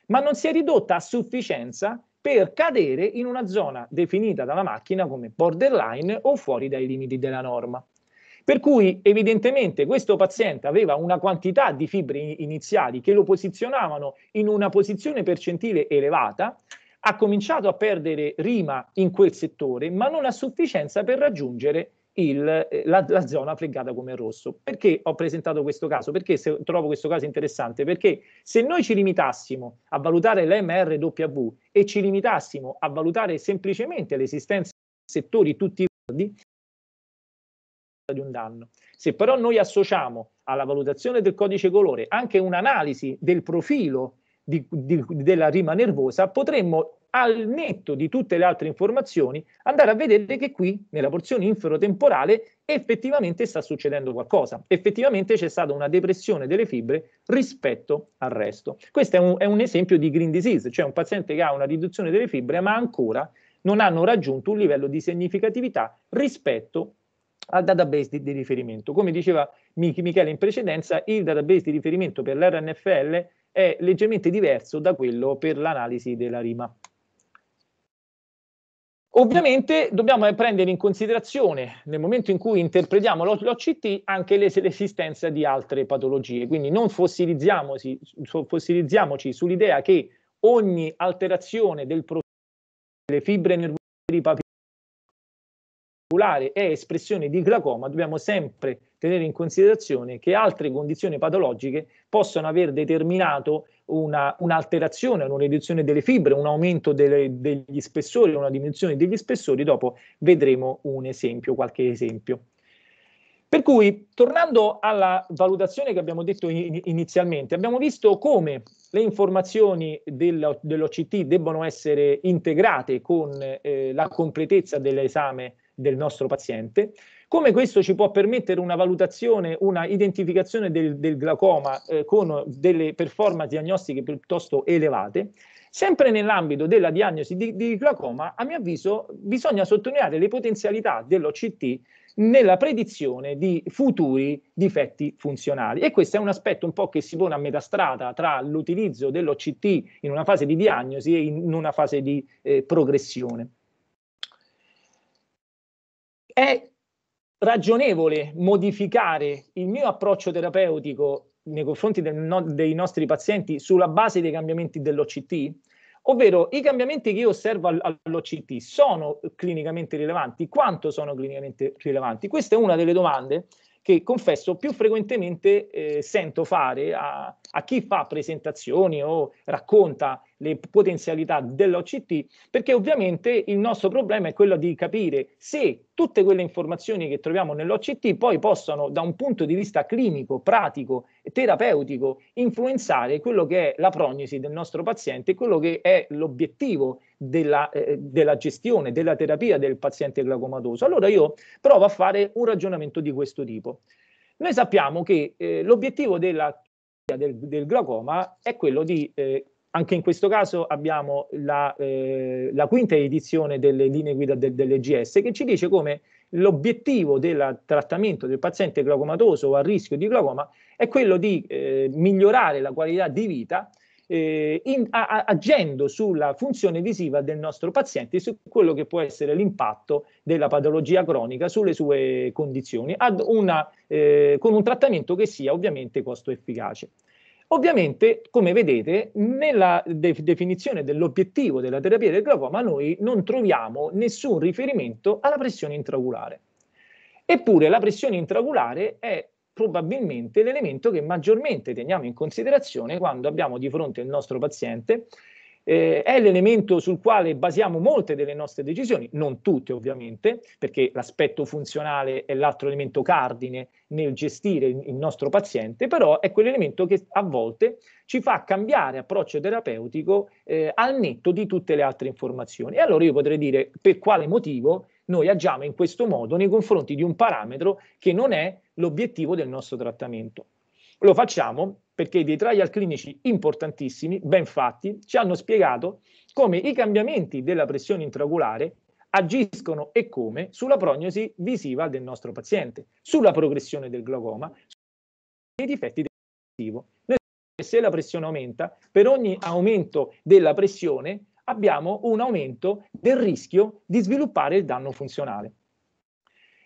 S3: ma non si è ridotta a sufficienza per cadere in una zona definita dalla macchina come borderline o fuori dai limiti della norma. Per cui evidentemente questo paziente aveva una quantità di fibre iniziali che lo posizionavano in una posizione percentile elevata, ha cominciato a perdere rima in quel settore, ma non a sufficienza per raggiungere il, eh, la, la, zona fregata come rosso. Perché ho presentato questo caso? Perché se, trovo questo caso interessante? Perché se noi ci limitassimo a valutare l'MRW e ci limitassimo a valutare semplicemente l'esistenza di settori tutti verdi, di un danno. Se però noi associamo alla valutazione del codice colore anche un'analisi del profilo di, di, della rima nervosa, potremmo al netto di tutte le altre informazioni andare a vedere che qui nella porzione inferotemporale effettivamente sta succedendo qualcosa, effettivamente c'è stata una depressione delle fibre rispetto al resto. Questo è un, è un esempio di green disease, cioè un paziente che ha una riduzione delle fibre ma ancora non hanno raggiunto un livello di significatività rispetto al database di, di riferimento. Come diceva Mich- Michele in precedenza, il database di riferimento per l'RNFL è leggermente diverso da quello per l'analisi della rima. Ovviamente dobbiamo prendere in considerazione, nel momento in cui interpretiamo l'OCT, anche l'esistenza di altre patologie. Quindi non fossilizziamoci, fossilizziamoci sull'idea che ogni alterazione del profilo delle fibre nervose vascolare è espressione di glaucoma, dobbiamo sempre tenere in considerazione che altre condizioni patologiche possono aver determinato una, un'alterazione, una riduzione delle fibre, un aumento delle, degli spessori, una diminuzione degli spessori. Dopo vedremo un esempio, qualche esempio. Per cui, tornando alla valutazione che abbiamo detto in, inizialmente, abbiamo visto come le informazioni del, dell'OCT debbono essere integrate con eh, la completezza dell'esame del nostro paziente, come questo ci può permettere una valutazione, una identificazione del, del glaucoma eh, con delle performance diagnostiche piuttosto elevate. Sempre nell'ambito della diagnosi di, di glaucoma, a mio avviso, bisogna sottolineare le potenzialità dell'OCT nella predizione di futuri difetti funzionali. E questo è un aspetto un po' che si pone a metà strada tra l'utilizzo dell'OCT in una fase di diagnosi e in una fase di eh, progressione è ragionevole modificare il mio approccio terapeutico nei confronti no, dei nostri pazienti sulla base dei cambiamenti dell'OCT? Ovvero i cambiamenti che io osservo all'OCT sono clinicamente rilevanti? Quanto sono clinicamente rilevanti? Questa è una delle domande che confesso più frequentemente eh, sento fare a, a, chi fa presentazioni o racconta le potenzialità dell'OCT, perché ovviamente il nostro problema è quello di capire se tutte quelle informazioni che troviamo nell'OCT poi possano, da un punto di vista clinico, pratico, e terapeutico, influenzare quello che è la prognosi del nostro paziente e quello che è l'obiettivo della, eh, della, gestione, della terapia del paziente glaucomatoso. Allora io provo a fare un ragionamento di questo tipo. Noi sappiamo che eh, l'obiettivo della, del, del, glaucoma è quello di, eh, anche in questo caso abbiamo la, eh, la quinta edizione delle linee guida del, dell'EGS che ci dice come l'obiettivo del trattamento del paziente glaucomatoso o a rischio di glaucoma è quello di eh, migliorare la qualità di vita eh, in, a, agendo sulla funzione visiva del nostro paziente, su quello che può essere l'impatto della patologia cronica sulle sue condizioni, una, eh, con un trattamento che sia ovviamente costo efficace. Ovviamente, come vedete, nella de- definizione dell'obiettivo della terapia del glaucoma noi non troviamo nessun riferimento alla pressione intraoculare. Eppure la pressione intraoculare è probabilmente l'elemento che maggiormente teniamo in considerazione quando abbiamo di fronte il nostro paziente. Eh, è l'elemento sul quale basiamo molte delle nostre decisioni, non tutte ovviamente, perché l'aspetto funzionale è l'altro elemento cardine nel gestire il nostro paziente, però è quell'elemento che a volte ci fa cambiare approccio terapeutico eh, al netto di tutte le altre informazioni. E allora io potrei dire per quale motivo noi agiamo in questo modo nei confronti di un parametro che non è l'obiettivo del nostro trattamento. Lo facciamo perché dei trial clinici importantissimi, ben fatti, ci hanno spiegato come i cambiamenti della pressione intraoculare agiscono e come sulla prognosi visiva del nostro paziente, sulla progressione del glaucoma, sui difetti del visivo. se la pressione aumenta, per ogni aumento della pressione abbiamo un aumento del rischio di sviluppare il danno funzionale.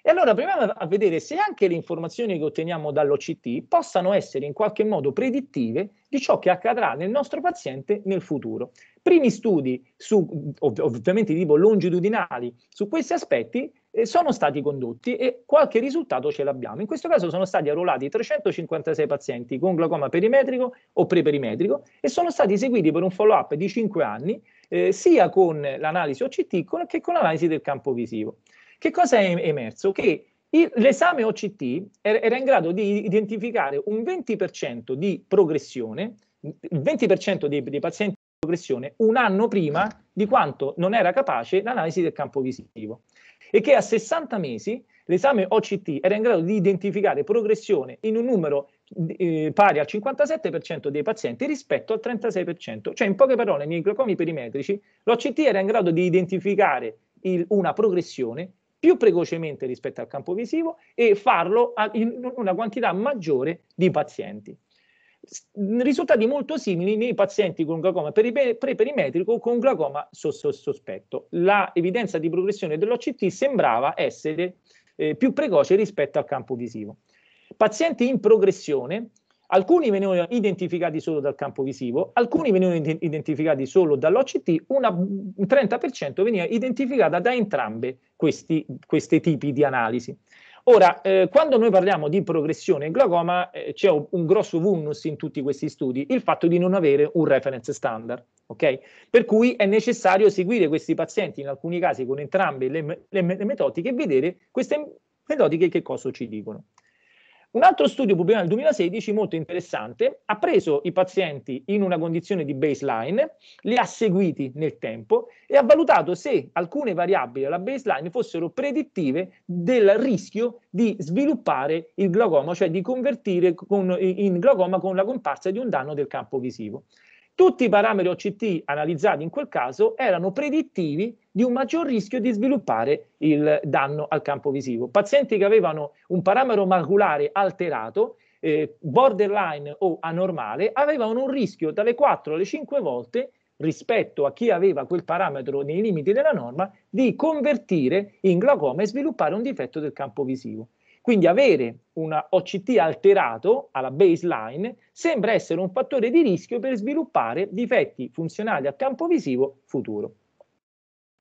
S3: E allora proviamo a vedere se anche le informazioni che otteniamo dall'OCT possano essere in qualche modo predittive di ciò che accadrà nel nostro paziente nel futuro. Primi studi, su, ov- ovviamente di tipo longitudinali, su questi aspetti eh, sono stati condotti e qualche risultato ce l'abbiamo. In questo caso sono stati arruolati 356 pazienti con glaucoma perimetrico o preperimetrico e sono stati eseguiti per un follow-up di 5 anni eh, sia con l'analisi OCT che con l'analisi del campo visivo. Che cosa è emerso? Che L'esame OCT er, era in grado di identificare un 20% di progressione, il 20% dei, dei pazienti di progressione un anno prima di quanto non era capace l'analisi del campo visivo e che a 60 mesi l'esame OCT era in grado di identificare progressione in un numero eh, pari al 57% dei pazienti rispetto al 36%, cioè in poche parole nei glaucomi perimetrici l'OCT era in grado di identificare il, una progressione più precocemente rispetto al campo visivo e farlo in una quantità maggiore di pazienti. Risultati molto simili nei pazienti con glaucoma preperimetrico o con glaucoma sospetto. La evidenza di progressione dell'OCT sembrava essere eh, più precoce rispetto al campo visivo. Pazienti in progressione Alcuni venivano identificati solo dal campo visivo, alcuni venivano identificati solo dall'OCT, una, un 30% veniva identificata da entrambe questi, questi tipi di analisi. Ora, eh, quando noi parliamo di progressione in glaucoma, eh, c'è un grosso vulnus in tutti questi studi, il fatto di non avere un reference standard, ok? Per cui è necessario seguire questi pazienti, in alcuni casi con entrambe le, le, le metodiche, e vedere queste metodiche che cosa ci dicono. Un altro studio pubblicato nel 2016, molto interessante, ha preso i pazienti in una condizione di baseline, li ha seguiti nel tempo e ha valutato se alcune variabili alla baseline fossero predittive del rischio di sviluppare il glaucoma, cioè di convertire con, in glaucoma con la comparsa di un danno del campo visivo. Tutti i parametri OCT analizzati in quel caso erano predittivi di un maggior rischio di sviluppare il danno al campo visivo. Pazienti che avevano un parametro maculare alterato, eh, borderline o anormale, avevano un rischio dalle 4 alle 5 volte rispetto a chi aveva quel parametro nei limiti della norma di convertire in glaucoma e sviluppare un difetto del campo visivo. Quindi avere un OCT alterato alla baseline sembra essere un fattore di rischio per sviluppare difetti funzionali a campo visivo futuro.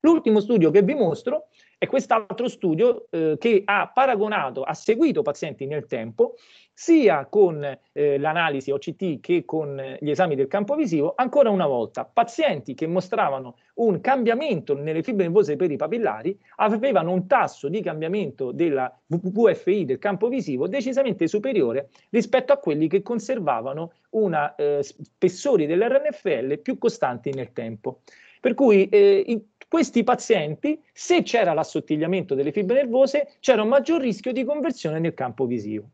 S3: L'ultimo studio che vi mostro è quest'altro studio eh, che ha paragonato, ha seguito pazienti nel tempo sia con eh, l'analisi OCT che con eh, gli esami del campo visivo, ancora una volta pazienti che mostravano un cambiamento nelle fibre nervose peripapillari avevano un tasso di cambiamento della VFI del campo visivo decisamente superiore rispetto a quelli che conservavano una eh, spessori dell'RNFL più costanti nel tempo. Per cui eh, in questi pazienti, se c'era l'assottigliamento delle fibre nervose, c'era un maggior rischio di conversione nel campo visivo.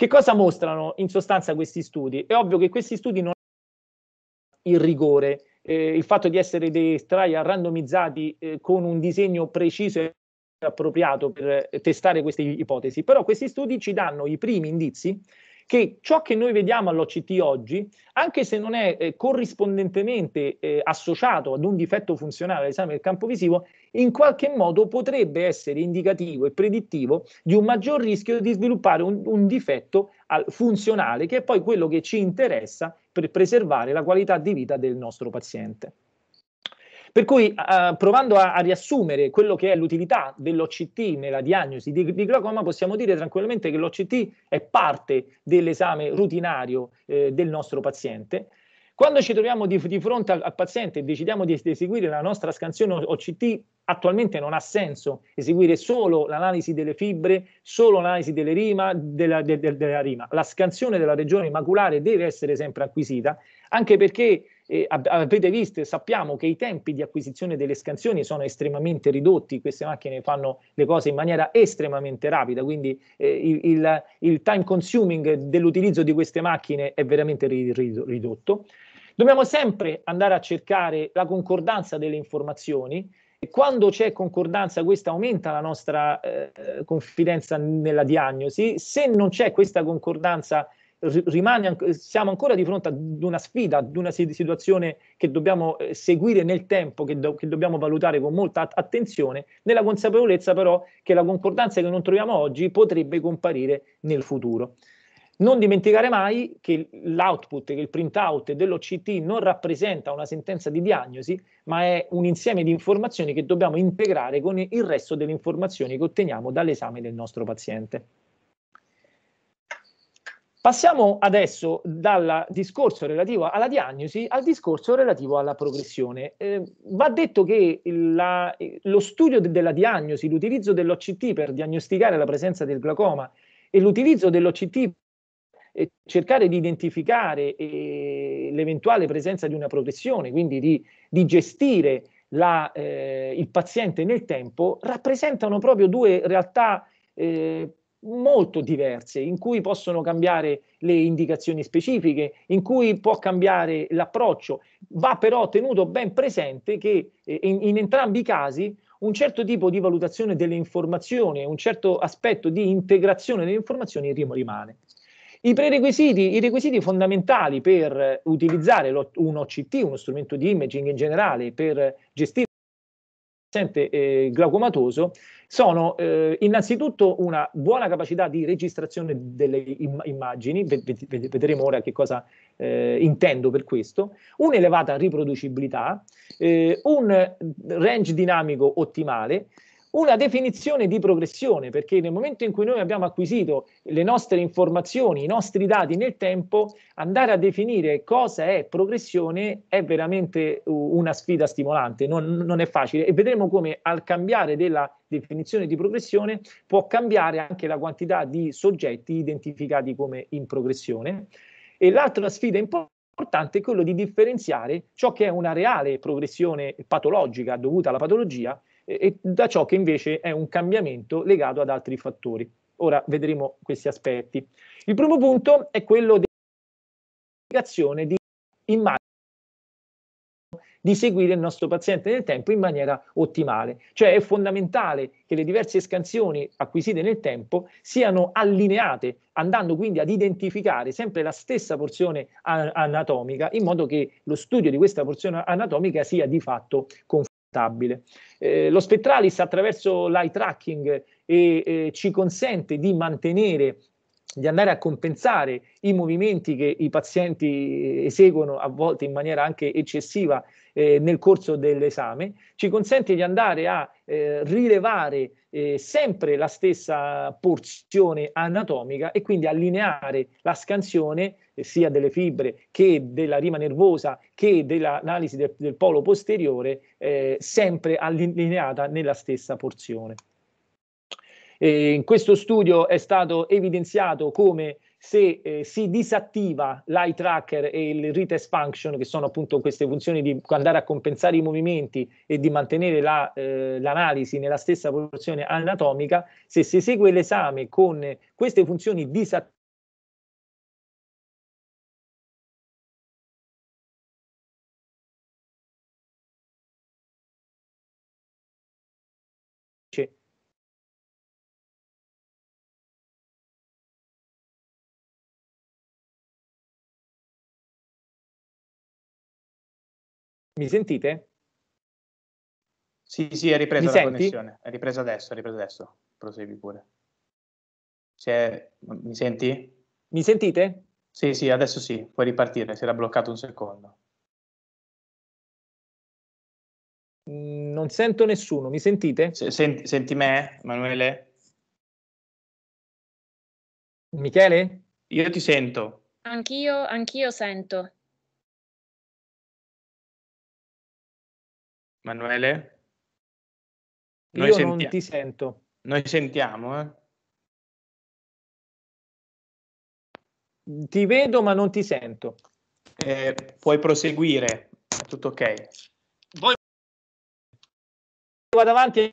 S3: Che cosa mostrano in sostanza questi studi? È ovvio che questi studi non hanno il rigore, eh, il fatto di essere dei trial randomizzati eh, con un disegno preciso e appropriato per eh, testare queste ipotesi, però questi studi ci danno i primi indizi che ciò che noi vediamo all'OCT oggi, anche se non è eh, corrispondentemente eh, associato ad un difetto funzionale all'esame del campo visivo, in qualche modo potrebbe essere indicativo e predittivo di un maggior rischio di sviluppare un, un difetto funzionale, che è poi quello che ci interessa per preservare la qualità di vita del nostro paziente. Per cui, eh, provando a, a, riassumere quello che è l'utilità dell'OCT nella diagnosi di, di, glaucoma, possiamo dire tranquillamente che l'OCT è parte dell'esame rutinario eh, del nostro paziente, quando ci troviamo di, di fronte al, al, paziente e decidiamo di, di, eseguire la nostra scansione OCT, attualmente non ha senso eseguire solo l'analisi delle fibre, solo l'analisi delle rima, della, de, de, della rima. La scansione della regione maculare deve essere sempre acquisita, anche perché eh, avete visto e sappiamo che i tempi di acquisizione delle scansioni sono estremamente ridotti, queste macchine fanno le cose in maniera estremamente rapida, quindi eh, il, il, il time consuming dell'utilizzo di queste macchine è veramente ridotto. Dobbiamo sempre andare a cercare la concordanza delle informazioni e quando c'è concordanza questa aumenta la nostra eh, confidenza nella diagnosi, se non c'è questa concordanza rimane, siamo ancora di fronte ad una sfida, ad una situazione che dobbiamo eh, seguire nel tempo, che, do, che dobbiamo valutare con molta attenzione, nella consapevolezza però che la concordanza che non troviamo oggi potrebbe comparire nel futuro. Non dimenticare mai che l'output, che il printout dell'OCT non rappresenta una sentenza di diagnosi, ma è un insieme di informazioni che dobbiamo integrare con il resto delle informazioni che otteniamo dall'esame del nostro paziente. Passiamo adesso dal discorso relativo alla diagnosi al discorso relativo alla progressione. Eh, va detto che la, lo studio de della diagnosi, l'utilizzo dell'OCT per diagnosticare la presenza del glaucoma e l'utilizzo dell'OCT cercare di identificare eh, l'eventuale presenza di una progressione, quindi di, di gestire la, eh, il paziente nel tempo, rappresentano proprio due realtà eh, molto diverse, in cui possono cambiare le indicazioni specifiche, in cui può cambiare l'approccio. Va però tenuto ben presente che eh, in, in, entrambi i casi un certo tipo di valutazione delle informazioni, un certo aspetto di integrazione delle informazioni rimane. I prerequisiti, i requisiti fondamentali per utilizzare un OCT, uno strumento di imaging in generale, per gestire paziente eh, glaucomatoso sono eh, innanzitutto una buona capacità di registrazione delle im- immagini, ved- ved- vedremo ora che cosa eh, intendo per questo, un'elevata riproducibilità, eh, un range dinamico ottimale, una definizione di progressione, perché nel momento in cui noi abbiamo acquisito le nostre informazioni, i nostri dati nel tempo, andare a definire cosa è progressione è veramente una sfida stimolante, non, non è facile e vedremo come al cambiare della definizione di progressione può cambiare anche la quantità di soggetti identificati come in progressione. E l'altra sfida importante importante è quello di differenziare ciò che è una reale progressione patologica dovuta alla patologia e da ciò che invece è un cambiamento legato ad altri fattori. Ora vedremo questi aspetti. Il primo punto è quello dell'applicazione di immagini di seguire il nostro paziente nel tempo in maniera ottimale. Cioè è fondamentale che le diverse scansioni acquisite nel tempo siano allineate, andando quindi ad identificare sempre la stessa porzione anatomica, in modo che lo studio di questa porzione anatomica sia di fatto conforme. Eh, lo Spettralis attraverso l'eye tracking eh, eh, ci consente di mantenere di andare a compensare i movimenti che i pazienti eh, eseguono a volte in maniera anche eccessiva eh, nel corso dell'esame, ci consente di andare a eh, rilevare eh, sempre la stessa porzione anatomica e quindi allineare la scansione eh, sia delle fibre che della rima nervosa che dell'analisi del, del polo posteriore eh, sempre allineata nella stessa porzione. in questo studio è stato evidenziato come se eh, si disattiva l'eye tracker e il retest function, che sono appunto queste funzioni di andare a compensare i movimenti e di mantenere la, eh, l'analisi nella stessa proporzione anatomica,
S1: se si esegue l'esame con queste funzioni disattive, Mi sentite? Sì, sì, è ripresa la senti? connessione. È ripresa adesso, è ripresa adesso. Prosegui
S2: pure. È... Mi senti?
S3: Mi sentite?
S2: Sì, sì, adesso sì, puoi ripartire, si era bloccato un secondo.
S3: Mm, non sento nessuno, mi sentite? senti, senti me, Emanuele?
S1: Michele? Io ti sento. Anch'io, anch'io sento. Manuele? Noi Io sentiamo. non ti sento. Noi sentiamo, eh? Ti vedo ma
S3: non ti sento.
S1: Eh, puoi proseguire, è tutto ok. Vado avanti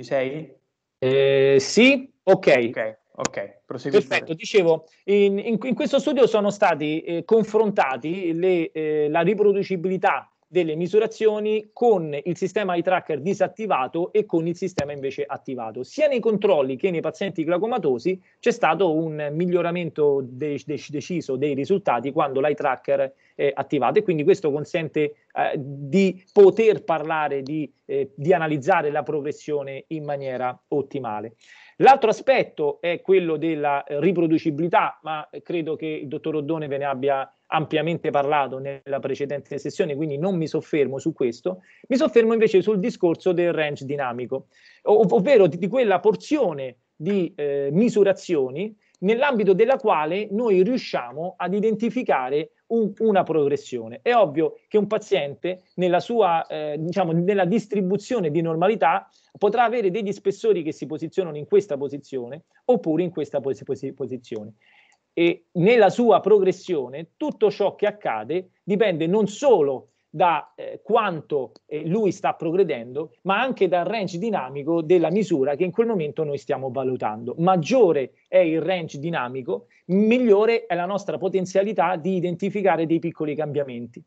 S1: Ci sei? Eh, sì, ok. Ok,
S3: okay. Perfetto, dicevo, in, in, in, questo studio sono stati eh, confrontati le, eh, la riproducibilità delle misurazioni con il sistema eye tracker disattivato e con il sistema invece attivato. Sia nei controlli che nei pazienti glaucomatosi c'è stato un miglioramento de- de- deciso dei risultati quando l'eye tracker è attivato e quindi questo consente eh, di poter parlare di, eh, di analizzare la progressione in maniera ottimale. L'altro aspetto è quello della riproducibilità, ma credo che il dottor Oddone ve ne abbia ampiamente parlato nella precedente sessione, quindi non mi soffermo su questo, mi soffermo invece sul discorso del range dinamico, ov- ovvero di, di, quella porzione di eh, misurazioni nell'ambito della quale noi riusciamo ad identificare un, una progressione. È ovvio che un paziente nella sua, eh, diciamo, nella distribuzione di normalità potrà avere degli spessori che si posizionano in questa posizione oppure in questa pos- pos- posizione. E nella sua progressione tutto ciò che accade dipende non solo da da eh, quanto eh, lui sta progredendo, ma anche dal range dinamico della misura che in quel momento noi stiamo valutando. Maggiore è il range dinamico, migliore è la nostra potenzialità di identificare dei piccoli cambiamenti.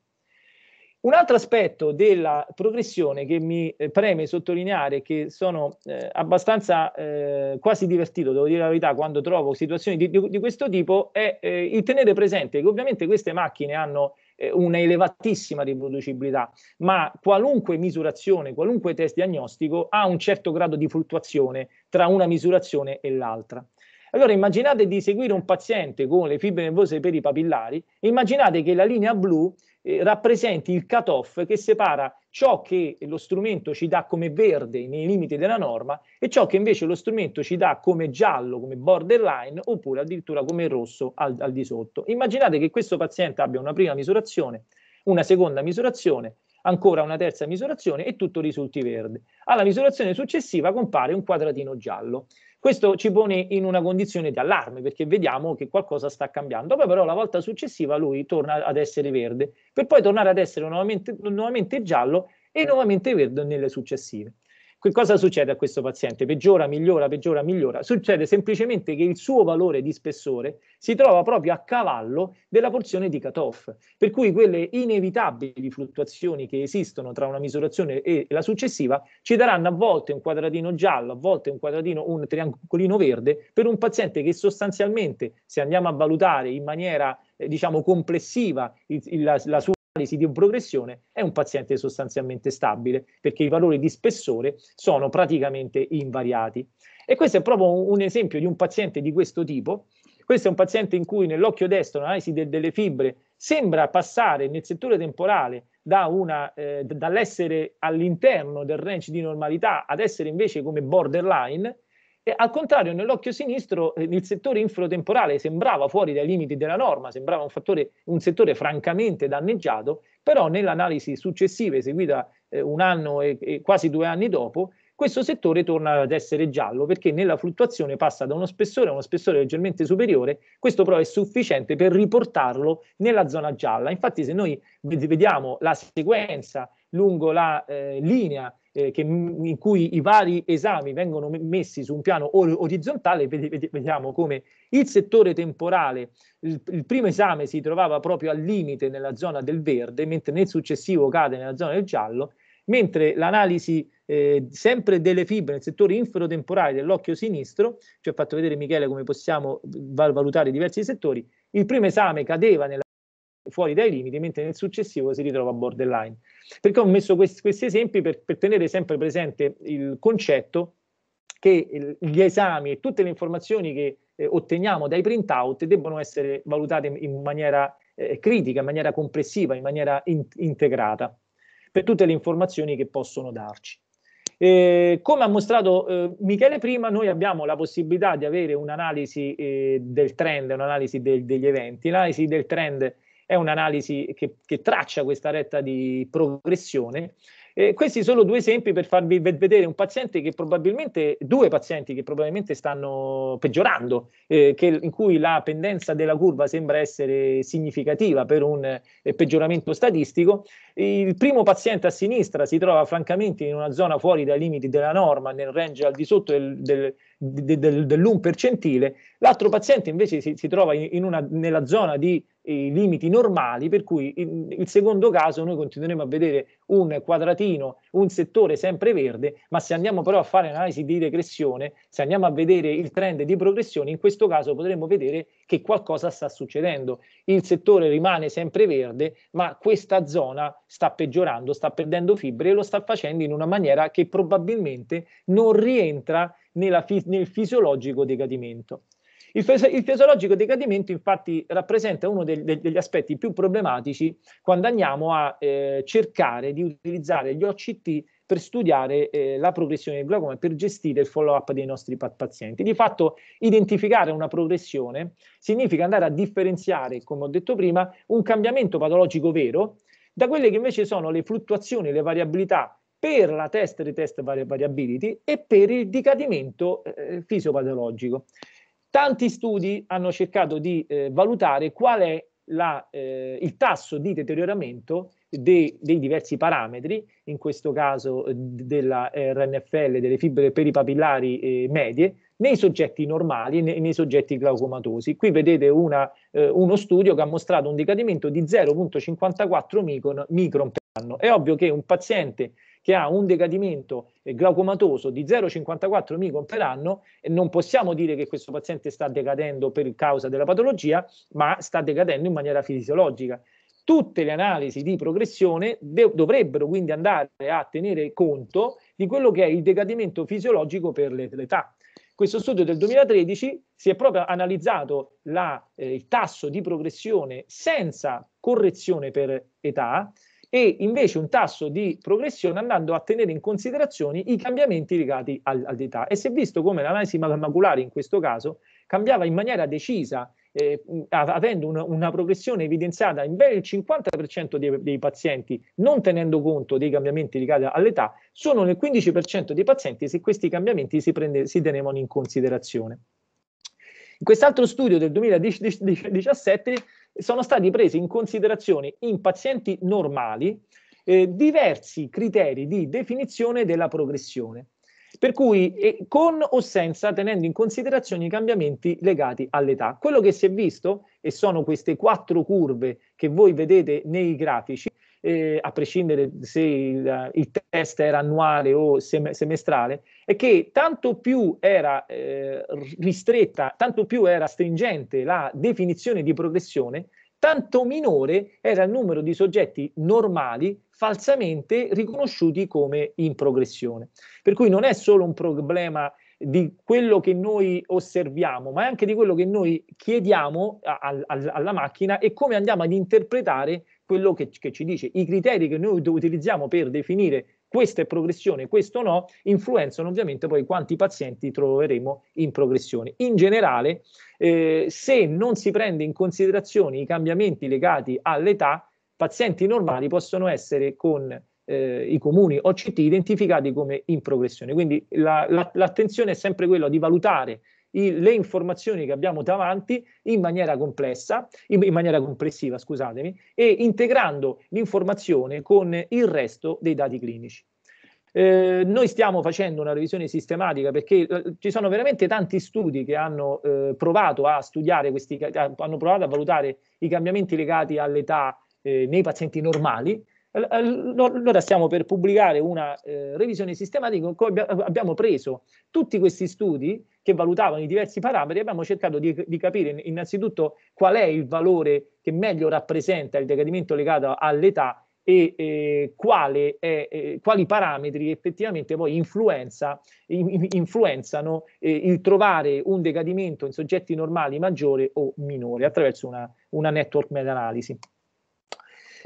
S3: Un altro aspetto della progressione che mi eh, preme sottolineare, che sono eh, abbastanza eh, quasi divertito, devo dire la verità, quando trovo situazioni di, di questo tipo, è eh, il tenere presente che ovviamente queste macchine hanno eh, una elevatissima riproducibilità, ma qualunque misurazione, qualunque test diagnostico ha un certo grado di fluttuazione tra una misurazione e l'altra. Allora immaginate di seguire un paziente con le fibre nervose peripapillari, immaginate che la linea blu eh, rappresenti il cut-off che separa ciò che lo strumento ci dà come verde nei limiti della norma e ciò che invece lo strumento ci dà come giallo, come borderline oppure addirittura come rosso al, al di sotto. Immaginate che questo paziente abbia una prima misurazione, una seconda misurazione, ancora una terza misurazione e tutto risulti verde. Alla misurazione successiva compare un quadratino giallo. Questo ci pone in una condizione di allarme perché vediamo che qualcosa sta cambiando. Poi però la volta successiva lui torna ad essere verde, per poi tornare ad essere nuovamente, nuovamente giallo e nuovamente verde nelle successive. Che cosa succede a questo paziente? Peggiora, migliora, peggiora, migliora. Succede semplicemente che il suo valore di spessore si trova proprio a cavallo della porzione di cutoff, per cui quelle inevitabili fluttuazioni che esistono tra una misurazione e la successiva ci daranno a volte un quadratino giallo, a volte un quadratino, un triangolino verde, per un paziente che sostanzialmente, se andiamo a valutare in maniera eh, diciamo complessiva il, il, la, la sua analisi di progressione è un paziente sostanzialmente stabile perché i valori di spessore sono praticamente invariati. E questo è proprio un esempio di un paziente di questo tipo. Questo è un paziente in cui nell'occhio destro l'analisi de- delle fibre sembra passare nel settore temporale da una, eh, dall'essere all'interno del range di normalità ad essere invece come borderline e al contrario, nell'occhio sinistro eh, il settore infrotemporale sembrava fuori dai limiti della norma, sembrava un, fattore, un settore francamente danneggiato, però nell'analisi successiva, eseguita eh, un anno e, e, quasi due anni dopo, questo settore torna ad essere giallo perché nella fluttuazione passa da uno spessore a uno spessore leggermente superiore, questo però è sufficiente per riportarlo nella zona gialla. Infatti se noi vediamo la sequenza lungo la eh, linea eh, che, in cui i vari esami vengono messi su un piano orizzontale, vediamo come il settore temporale, il, il primo esame si trovava proprio al limite nella zona del verde, mentre nel successivo cade nella zona del giallo, mentre l'analisi eh, sempre delle fibre nel settore inferotemporale dell'occhio sinistro, ci ha fatto vedere Michele come possiamo eh, valutare diversi settori, il primo esame cadeva nella fuori dai limiti, mentre nel successivo si ritrova borderline. Perché ho messo questi, questi esempi per, per tenere sempre presente il concetto che gli esami e tutte le informazioni che eh, otteniamo dai printout debbono essere valutate in maniera eh, critica, in maniera complessiva, in maniera in- integrata, per tutte le informazioni che possono darci. Eh, come ha mostrato eh, Michele prima, noi abbiamo la possibilità di avere un'analisi eh, del trend, un'analisi del, degli eventi. L'analisi del trend è un'analisi che, che traccia questa retta di progressione. Eh, questi sono due esempi per farvi vedere un paziente che probabilmente, due pazienti che probabilmente stanno peggiorando, eh, che, in cui la pendenza della curva sembra essere significativa per un eh, peggioramento statistico il primo paziente a sinistra si trova francamente in una zona fuori dai limiti della norma, nel range al di sotto del, del, del, dell'1 percentile, l'altro paziente invece si, si trova in, una, nella zona di eh, limiti normali, per cui in, il secondo caso noi continueremo a vedere un quadratino, un settore sempre verde, ma se andiamo però a fare analisi di regressione, se andiamo a vedere il trend di progressione, in questo caso potremmo vedere che qualcosa sta succedendo. Il settore rimane sempre verde, ma questa zona sta peggiorando, sta perdendo fibre e lo sta facendo in una maniera che probabilmente non rientra fi- nel fisiologico decadimento. Il, fes- il, fisiologico decadimento infatti rappresenta uno del- del- degli aspetti più problematici quando andiamo a eh, cercare di utilizzare gli OCT per studiare eh, la progressione del glaucoma, e per gestire il follow-up dei nostri pazienti. Di fatto, identificare una progressione significa andare a differenziare, come ho detto prima, un cambiamento patologico vero da quelle che invece sono le fluttuazioni, le variabilità per la test retest variability e per il decadimento eh, fisiopatologico. Tanti studi hanno cercato di eh, valutare qual è la, eh, il tasso di deterioramento dei, dei diversi parametri, in questo caso eh, della eh, RNFL, delle fibre peripapillari eh, medie, nei soggetti normali e nei, nei, soggetti glaucomatosi. Qui vedete una, eh, uno studio che ha mostrato un decadimento di 0,54 micron, micron per anno. È ovvio che un paziente che ha un decadimento eh, glaucomatoso di 0,54 micron per anno, non possiamo dire che questo paziente sta decadendo per causa della patologia, ma sta decadendo in maniera fisiologica tutte le analisi di progressione de- dovrebbero quindi andare a tenere conto di quello che è il decadimento fisiologico per l'età. Questo studio del 2013 si è proprio analizzato la, eh, il tasso di progressione senza correzione per età e invece un tasso di progressione andando a tenere in considerazione i cambiamenti legati all'età. E si è visto come l'analisi maculare in questo caso cambiava in maniera decisa eh, avendo una, una, progressione evidenziata in ben il 50% dei, dei, pazienti, non tenendo conto dei cambiamenti legati all'età, sono nel 15% dei pazienti se questi cambiamenti si, prende, si tenevano in considerazione. In quest'altro studio del 2017 sono stati presi in considerazione in pazienti normali eh, diversi criteri di definizione della progressione. Per cui eh, con o senza tenendo in considerazione i cambiamenti legati all'età. Quello che si è visto, e sono queste quattro curve che voi vedete nei grafici, eh, a prescindere se il, il, test era annuale o sem- semestrale, è che tanto più era eh, ristretta, tanto più era stringente la definizione di progressione, tanto minore era il numero di soggetti normali falsamente riconosciuti come in progressione. Per cui non è solo un problema di quello che noi osserviamo, ma è anche di quello che noi chiediamo a, a, alla macchina e come andiamo ad interpretare quello che, che ci dice. I criteri che noi utilizziamo per definire questa è progressione, questo no, influenzano ovviamente poi quanti pazienti troveremo in progressione. In generale, eh, se non si prende in considerazione i cambiamenti legati all'età, Pazienti normali possono essere con eh, i comuni OCT identificati come in progressione. Quindi la, la, l'attenzione è sempre quella di valutare i, le informazioni che abbiamo davanti in maniera complessa, in, in, maniera complessiva, scusatemi, e integrando l'informazione con il resto dei dati clinici. Eh, noi stiamo facendo una revisione sistematica perché eh, ci sono veramente tanti studi che hanno eh, provato a studiare questi, hanno provato a valutare i cambiamenti legati all'età, eh, nei pazienti normali, allora stiamo per pubblicare una eh, revisione sistematica in cui abbiamo preso tutti questi studi che valutavano i diversi parametri e abbiamo cercato di, di, capire innanzitutto qual è il valore che meglio rappresenta il decadimento legato all'età e eh, è, eh, quali parametri effettivamente poi influenza, in, influenzano eh, il trovare un decadimento in soggetti normali maggiore o minore attraverso una, una network meta-analisi.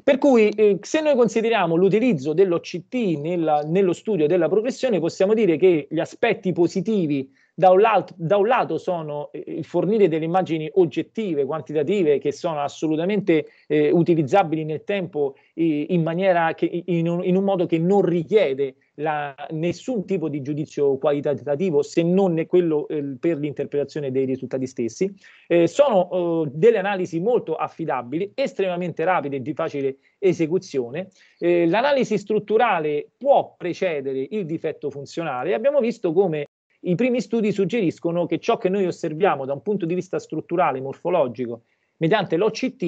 S3: Per cui eh, se noi consideriamo l'utilizzo dell'OCT nella, nello studio della progressione, possiamo dire che gli aspetti positivi da un, lato, da un lato sono eh, il fornire delle immagini oggettive, quantitative, che sono assolutamente eh, utilizzabili nel tempo eh, in, maniera che, in, un, in un modo che non richiede la, nessun tipo di giudizio qualitativo se non quello eh, per l'interpretazione dei risultati stessi. Eh, sono eh, delle analisi molto affidabili, estremamente rapide e di facile esecuzione. Eh, l'analisi strutturale può precedere il difetto funzionale. Abbiamo visto come i primi studi suggeriscono che ciò che noi osserviamo da un punto di vista strutturale, morfologico, mediante l'OCT,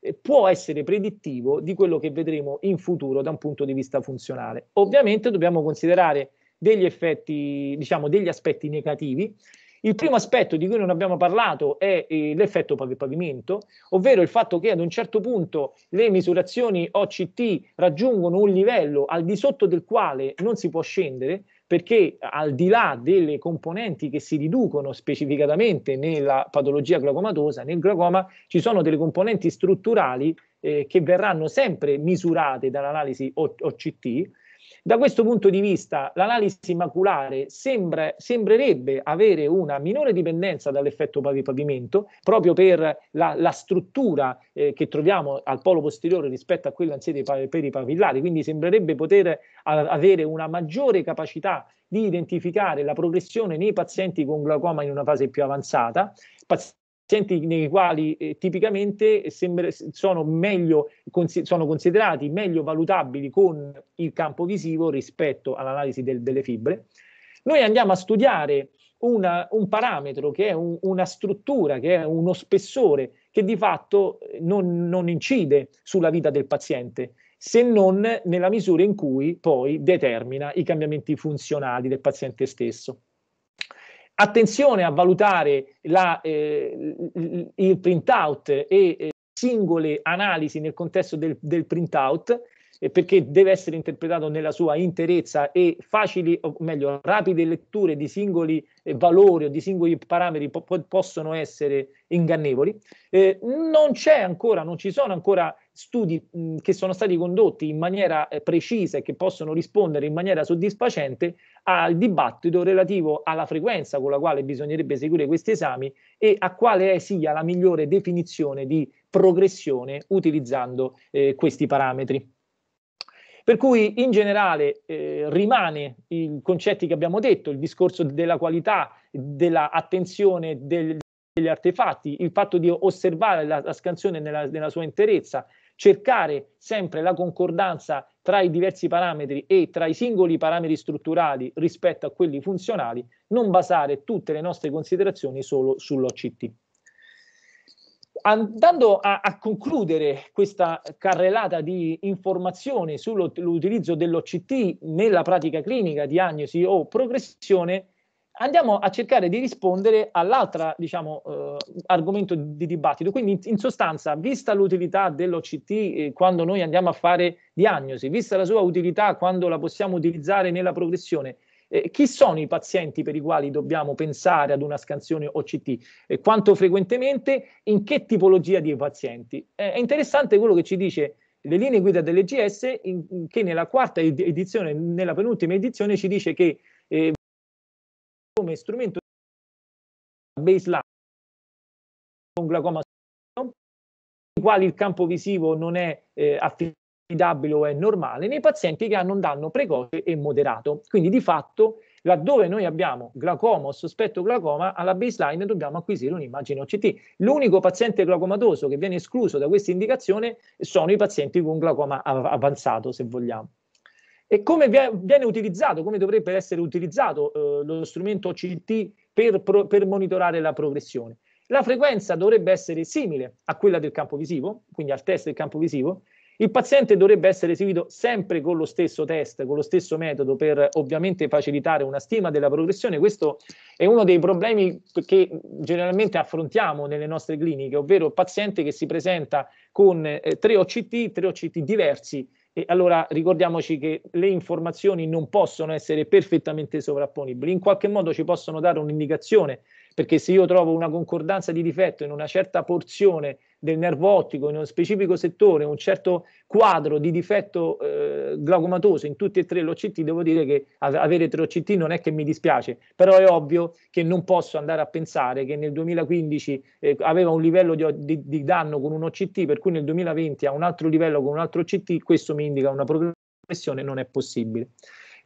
S3: eh, può essere predittivo di quello che vedremo in futuro da un punto di vista funzionale. Ovviamente dobbiamo considerare degli effetti, diciamo, degli aspetti negativi. Il primo aspetto di cui non abbiamo parlato è eh, l'effetto pavimento, ovvero il fatto che ad un certo punto le misurazioni OCT raggiungono un livello al di sotto del quale non si può scendere, perché al di là delle componenti che si riducono specificatamente nella patologia glaucomatosa, nel glaucoma ci sono delle componenti strutturali eh, che verranno sempre misurate dall'analisi o- OCT da questo punto di vista, l'analisi maculare sembra, sembrerebbe avere una minore dipendenza dall'effetto pavimento, proprio per la, la struttura eh, che troviamo al polo posteriore rispetto a quella in sede peripapillare, quindi sembrerebbe poter avere una maggiore capacità di identificare la progressione nei pazienti con glaucoma in una fase più avanzata, pazienti pazienti nei quali eh, tipicamente eh, sembra, sono, meglio, consi- sono considerati meglio valutabili con il campo visivo rispetto all'analisi del, delle fibre. Noi andiamo a studiare una, un parametro che è un, una struttura, che è uno spessore che di fatto eh, non, non incide sulla vita del paziente, se non nella misura in cui poi determina i cambiamenti funzionali del paziente stesso. Attenzione a valutare la, eh, il printout e eh, singole analisi nel contesto del, del printout eh, perché deve essere interpretato nella sua interezza e facili, o meglio, rapide letture di singoli eh, valori o di singoli parametri po- possono essere ingannevoli. Eh, non c'è ancora, non ci sono ancora studi mh, che sono stati condotti in maniera eh, precisa e che possono rispondere in maniera soddisfacente al dibattito relativo alla frequenza con la quale bisognerebbe eseguire questi esami e a quale sia la migliore definizione di progressione utilizzando eh, questi parametri. Per cui in generale eh, rimane i concetti che abbiamo detto, il discorso della qualità, dell'attenzione del, degli artefatti, il fatto di osservare la, la scansione nella, nella sua interezza, cercare sempre la concordanza tra i diversi parametri e tra i singoli parametri strutturali rispetto a quelli funzionali, non basare tutte le nostre considerazioni solo sull'OCT. Andando a, a concludere questa carrellata di informazioni sull'utilizzo dell'OCT nella pratica clinica, diagnosi o progressione, andiamo a cercare di rispondere all'altro diciamo, eh, argomento di dibattito. Quindi, in, sostanza, vista l'utilità dell'OCT eh, quando noi andiamo a fare diagnosi, vista la sua utilità quando la possiamo utilizzare nella progressione, eh, chi sono i pazienti per i quali dobbiamo pensare ad una scansione OCT? Eh, quanto frequentemente? In che tipologia di pazienti? Eh, è interessante quello che ci dice le linee guida dell'EGS, in, in, che nella quarta edizione, nella penultima edizione, ci dice
S1: che eh, come strumento baseline con glaucoma i quali il campo visivo non è
S3: eh, affidabile o è normale nei pazienti che hanno un danno precoce e moderato. Quindi di fatto laddove noi abbiamo glaucoma o sospetto glaucoma, alla baseline dobbiamo acquisire un'immagine OCT. L'unico paziente glaucomatoso che viene escluso da questa indicazione sono i pazienti con glaucoma av- avanzato, se vogliamo e come viene utilizzato, come dovrebbe essere utilizzato eh, lo strumento OCT per, pro, per, monitorare la progressione. La frequenza dovrebbe essere simile a quella del campo visivo, quindi al test del campo visivo. Il paziente dovrebbe essere eseguito sempre con lo stesso test, con lo stesso metodo per ovviamente facilitare una stima della progressione. Questo è uno dei problemi che generalmente affrontiamo nelle nostre cliniche, ovvero il paziente che si presenta con eh, tre OCT, tre OCT diversi, e allora ricordiamoci che le informazioni non possono essere perfettamente sovrapponibili, in qualche modo ci possono dare un'indicazione, perché se io trovo una concordanza di difetto in una certa porzione del nervo ottico in uno specifico settore, un certo quadro di difetto eh, glaucomatoso in tutti e tre l'OCT, devo dire che avere tre OCT non è che mi dispiace, però è ovvio che non posso andare a pensare che nel 2015 eh, aveva un livello di, di, di, danno con un OCT, per cui nel 2020 ha un altro livello con un altro OCT, questo mi indica una progressione, non è possibile.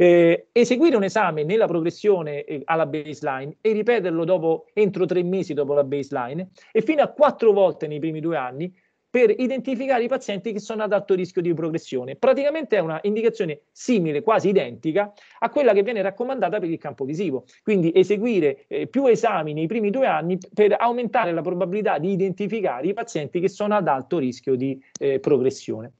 S3: Eh, eseguire un esame nella progressione eh, alla baseline e ripeterlo dopo, entro tre mesi dopo la baseline e fino a quattro volte nei primi due anni per identificare i pazienti che sono ad alto rischio di progressione. Praticamente è una indicazione simile, quasi identica, a quella che viene raccomandata per il campo visivo. Quindi eseguire eh, più esami nei primi due anni per aumentare la probabilità di identificare i pazienti che sono ad alto rischio di eh, progressione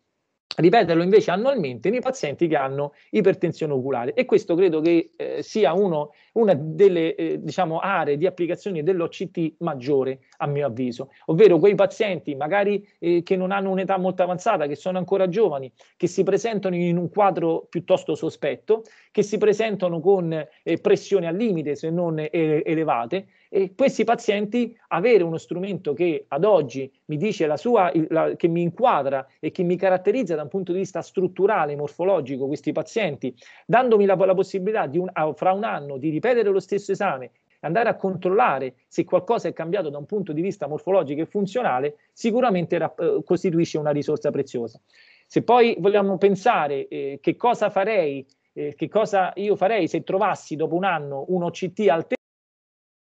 S3: ripeterlo invece annualmente nei pazienti che hanno ipertensione oculare e questo credo che eh, sia uno, una delle eh, diciamo, aree di applicazione dell'OCT maggiore a mio avviso, ovvero quei pazienti magari eh, che non hanno un'età molto avanzata, che sono ancora giovani, che si presentano in un quadro piuttosto sospetto, che si presentano con eh, pressioni al limite se non eh, elevate e questi pazienti avere uno strumento che ad oggi mi dice la sua, la, che mi inquadra e che mi caratterizza da un punto di vista strutturale, morfologico, questi pazienti, dandomi la, la possibilità di un, fra un anno di ripetere lo stesso esame andare a controllare se qualcosa è cambiato da un punto di vista morfologico e funzionale, sicuramente rap- eh, costituisce una risorsa preziosa. Se poi vogliamo pensare eh, che cosa farei, eh, che cosa io farei se trovassi dopo un anno un OCT alterato,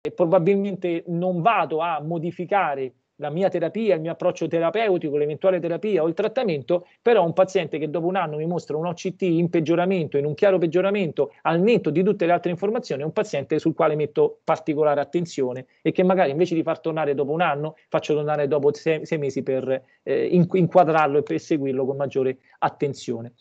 S3: e probabilmente non vado a modificare la mia terapia, il mio approccio terapeutico, l'eventuale terapia o il trattamento, però un paziente che dopo un anno mi mostra un OCT in peggioramento, in un chiaro peggioramento, al netto di tutte le altre informazioni, è un paziente sul quale metto particolare attenzione e che magari invece di far tornare dopo un anno, faccio tornare dopo sei, sei mesi per eh, inquadrarlo e per seguirlo con maggiore attenzione.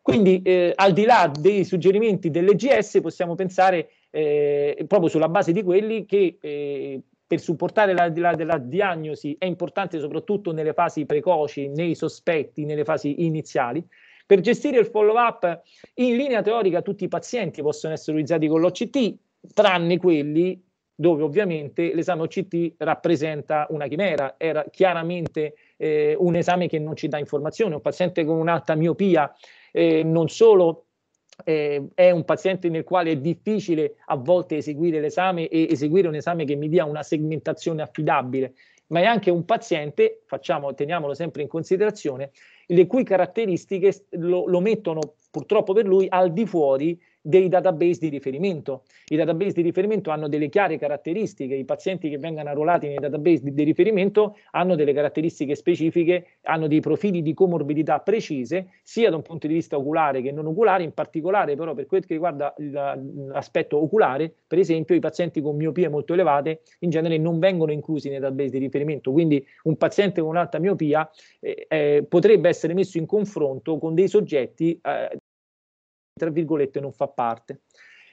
S3: Quindi eh, al di là dei suggerimenti dell'EGS possiamo pensare eh, proprio sulla base di quelli che eh, per supportare la, la, la, diagnosi è importante soprattutto nelle fasi precoci, nei sospetti, nelle fasi iniziali. Per gestire il follow-up, in linea teorica tutti i pazienti possono essere utilizzati con l'OCT, tranne quelli dove ovviamente l'esame OCT rappresenta una chimera, era chiaramente eh, un esame che non ci dà informazioni, un paziente con un'alta miopia eh, non solo eh, è un paziente nel quale è difficile a volte eseguire l'esame e eseguire un esame che mi dia una segmentazione affidabile, ma è anche un paziente, facciamo, teniamolo sempre in considerazione, le cui caratteristiche lo, lo mettono purtroppo per lui al di fuori dei database di riferimento. I database di riferimento hanno delle chiare caratteristiche, i pazienti che vengono arruolati nei database di, di riferimento hanno delle caratteristiche specifiche, hanno dei profili di comorbidità precise, sia da un punto di vista oculare che non oculare, in particolare però per quel che riguarda l'aspetto oculare, per esempio i pazienti con miopie molto elevate in genere non vengono inclusi nei database di riferimento, quindi un paziente con alta miopia eh, eh, potrebbe essere messo in confronto con dei soggetti eh, tra virgolette non fa parte.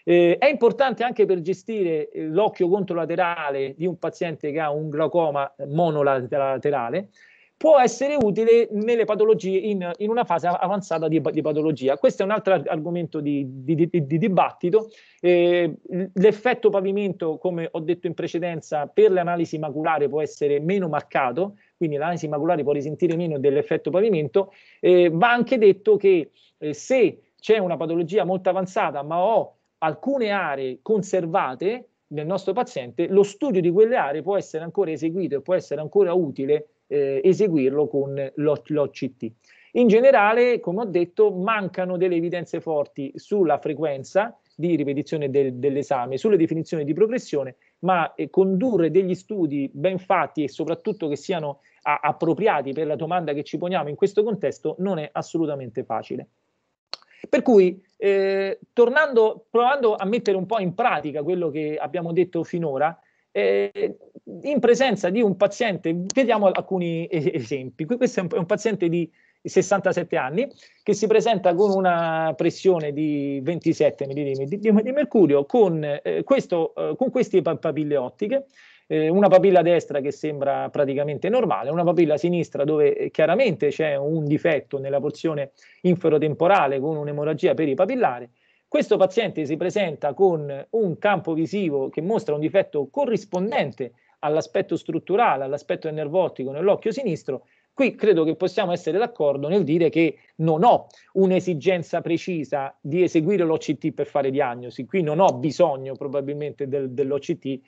S3: Eh, è importante anche per gestire eh, l'occhio controlaterale di un paziente che ha un glaucoma monolaterale, può essere utile nelle patologie in, in una fase avanzata di, di, patologia. Questo è un altro argomento di, di, di dibattito. Eh, l'effetto pavimento, come ho detto in precedenza, per l'analisi maculare può essere meno marcato, quindi l'analisi maculare può risentire meno dell'effetto pavimento. Eh, va anche detto che eh, se c'è una patologia molto avanzata, ma ho alcune aree conservate nel nostro paziente, lo studio di quelle aree può essere ancora eseguito e può essere ancora utile eh, eseguirlo con l'OCT. In generale, come ho detto, mancano delle evidenze forti sulla frequenza di ripetizione del, dell'esame, sulle definizioni di progressione, ma eh, condurre degli studi ben fatti e soprattutto che siano a, appropriati per la domanda che ci poniamo in questo contesto non è assolutamente facile. Per cui, eh, tornando, provando a mettere un po' in pratica quello che abbiamo detto finora, eh, in presenza di un paziente, vediamo alcuni esempi. Questo è un, un paziente di 67 anni che si presenta con una pressione di 27 mm di, di, di mercurio con, eh, questo, eh, con queste papille ottiche eh, una papilla destra che sembra praticamente normale, una papilla sinistra dove eh, chiaramente c'è un difetto nella porzione inferotemporale con un'emorragia peripapillare. Questo paziente si presenta con un campo visivo che mostra un difetto corrispondente all'aspetto strutturale, all'aspetto nervo ottico nell'occhio sinistro Qui credo che possiamo essere d'accordo nel dire che non ho un'esigenza precisa di eseguire l'OCT per fare diagnosi, qui non ho bisogno probabilmente del, dell'OCT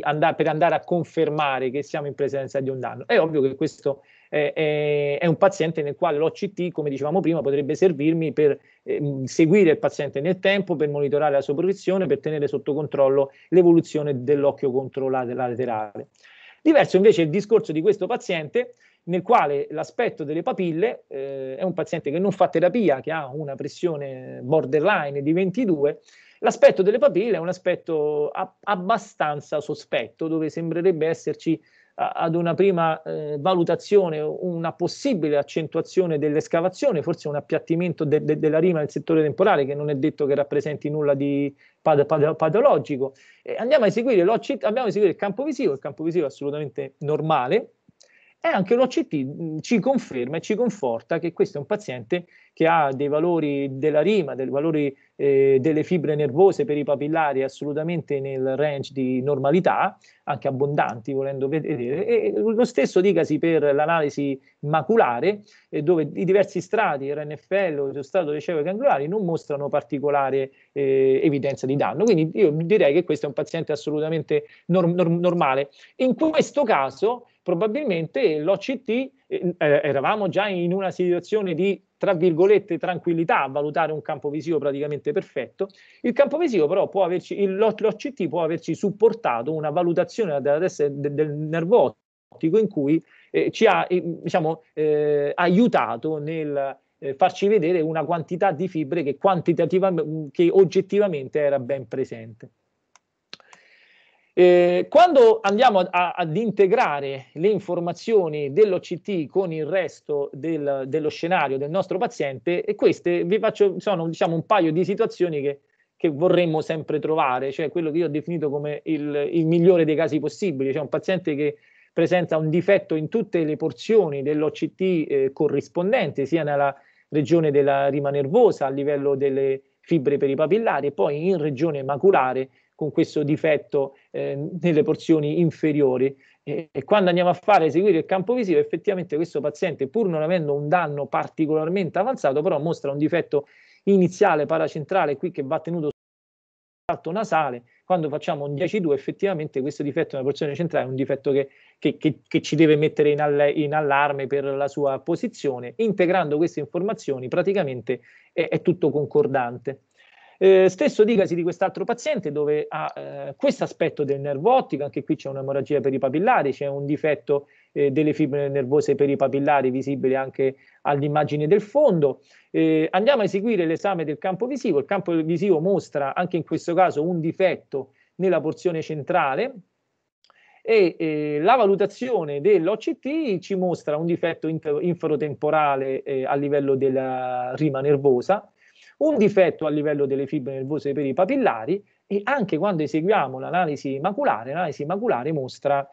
S3: andare, per andare a confermare che siamo in presenza di un danno. È ovvio che questo è, è, è un paziente nel quale l'OCT, come dicevamo prima, potrebbe servirmi per eh, seguire il paziente nel tempo, per monitorare la sua progressione, per tenere sotto controllo l'evoluzione dell'occhio laterale. Diverso invece il discorso di questo paziente nel quale l'aspetto delle papille eh, è un paziente che non fa terapia, che ha una pressione borderline di 22, l'aspetto delle papille è un aspetto a- abbastanza sospetto, dove sembrerebbe esserci ad una prima eh, valutazione una possibile accentuazione dell'escavazione, forse un appiattimento de- de- della rima nel settore temporale che non è detto che rappresenti nulla di pad- pad- patologico. Eh, andiamo a eseguire, abbiamo a eseguire il campo visivo, il campo visivo è assolutamente normale, e anche l'OCT mm, ci conferma e ci conforta che questo è un paziente che ha dei valori della rima, dei valori eh, delle fibre nervose per i papillari assolutamente nel range di normalità, anche abbondanti volendo vedere, e lo stesso dicasi per l'analisi maculare, eh, dove i diversi strati, RNFL o stato dei cellule gangliolari, non mostrano particolare eh, evidenza di danno. Quindi io direi che questo è un paziente assolutamente norm- normale. In questo caso probabilmente l'OCT, eh, eh, eravamo già in una situazione di, tra virgolette, tranquillità a valutare un campo visivo praticamente perfetto, il campo visivo però può averci, il, l'OCT può averci supportato una valutazione della testa del, del nervo ottico in cui eh, ci ha eh, diciamo, eh, aiutato nel farci vedere una quantità di fibre che, che oggettivamente era ben presente. Eh, quando andiamo a, a, ad integrare le informazioni dell'OCT con il resto del, dello scenario del nostro paziente, e queste vi faccio, sono diciamo, un paio di situazioni che, che, vorremmo sempre trovare, cioè quello che io ho definito come il, il migliore dei casi possibili, cioè un paziente che presenta un difetto in tutte le porzioni dell'OCT eh, corrispondente, sia nella regione della rima nervosa, a livello delle fibre peripapillari e poi in regione maculare con questo difetto eh, nelle porzioni inferiori. E, e quando andiamo a fare eseguire il campo visivo, effettivamente questo paziente, pur non avendo un danno particolarmente avanzato, però mostra un difetto iniziale paracentrale qui che va tenuto salto nasale, quando facciamo un 10-2 effettivamente questo difetto nella porzione centrale è un difetto che, che, che, che ci deve mettere in, all in, allarme per la sua posizione, integrando queste informazioni praticamente è, è tutto concordante. Eh, stesso dicasi di quest'altro paziente dove ha eh, questo aspetto del nervo ottico, anche qui c'è un'emorragia peripapillare, c'è un difetto eh, delle fibre nervose peripapillari visibile anche all'immagine del fondo. Eh, andiamo a eseguire l'esame del campo visivo, il campo visivo mostra anche in questo caso un difetto nella porzione centrale e eh, la valutazione dell'OCT ci mostra un difetto infrotemporale infarotemporale eh, a livello della rima nervosa, un difetto a livello delle fibre nervose per i papillari e anche quando eseguiamo l'analisi maculare, l'analisi maculare mostra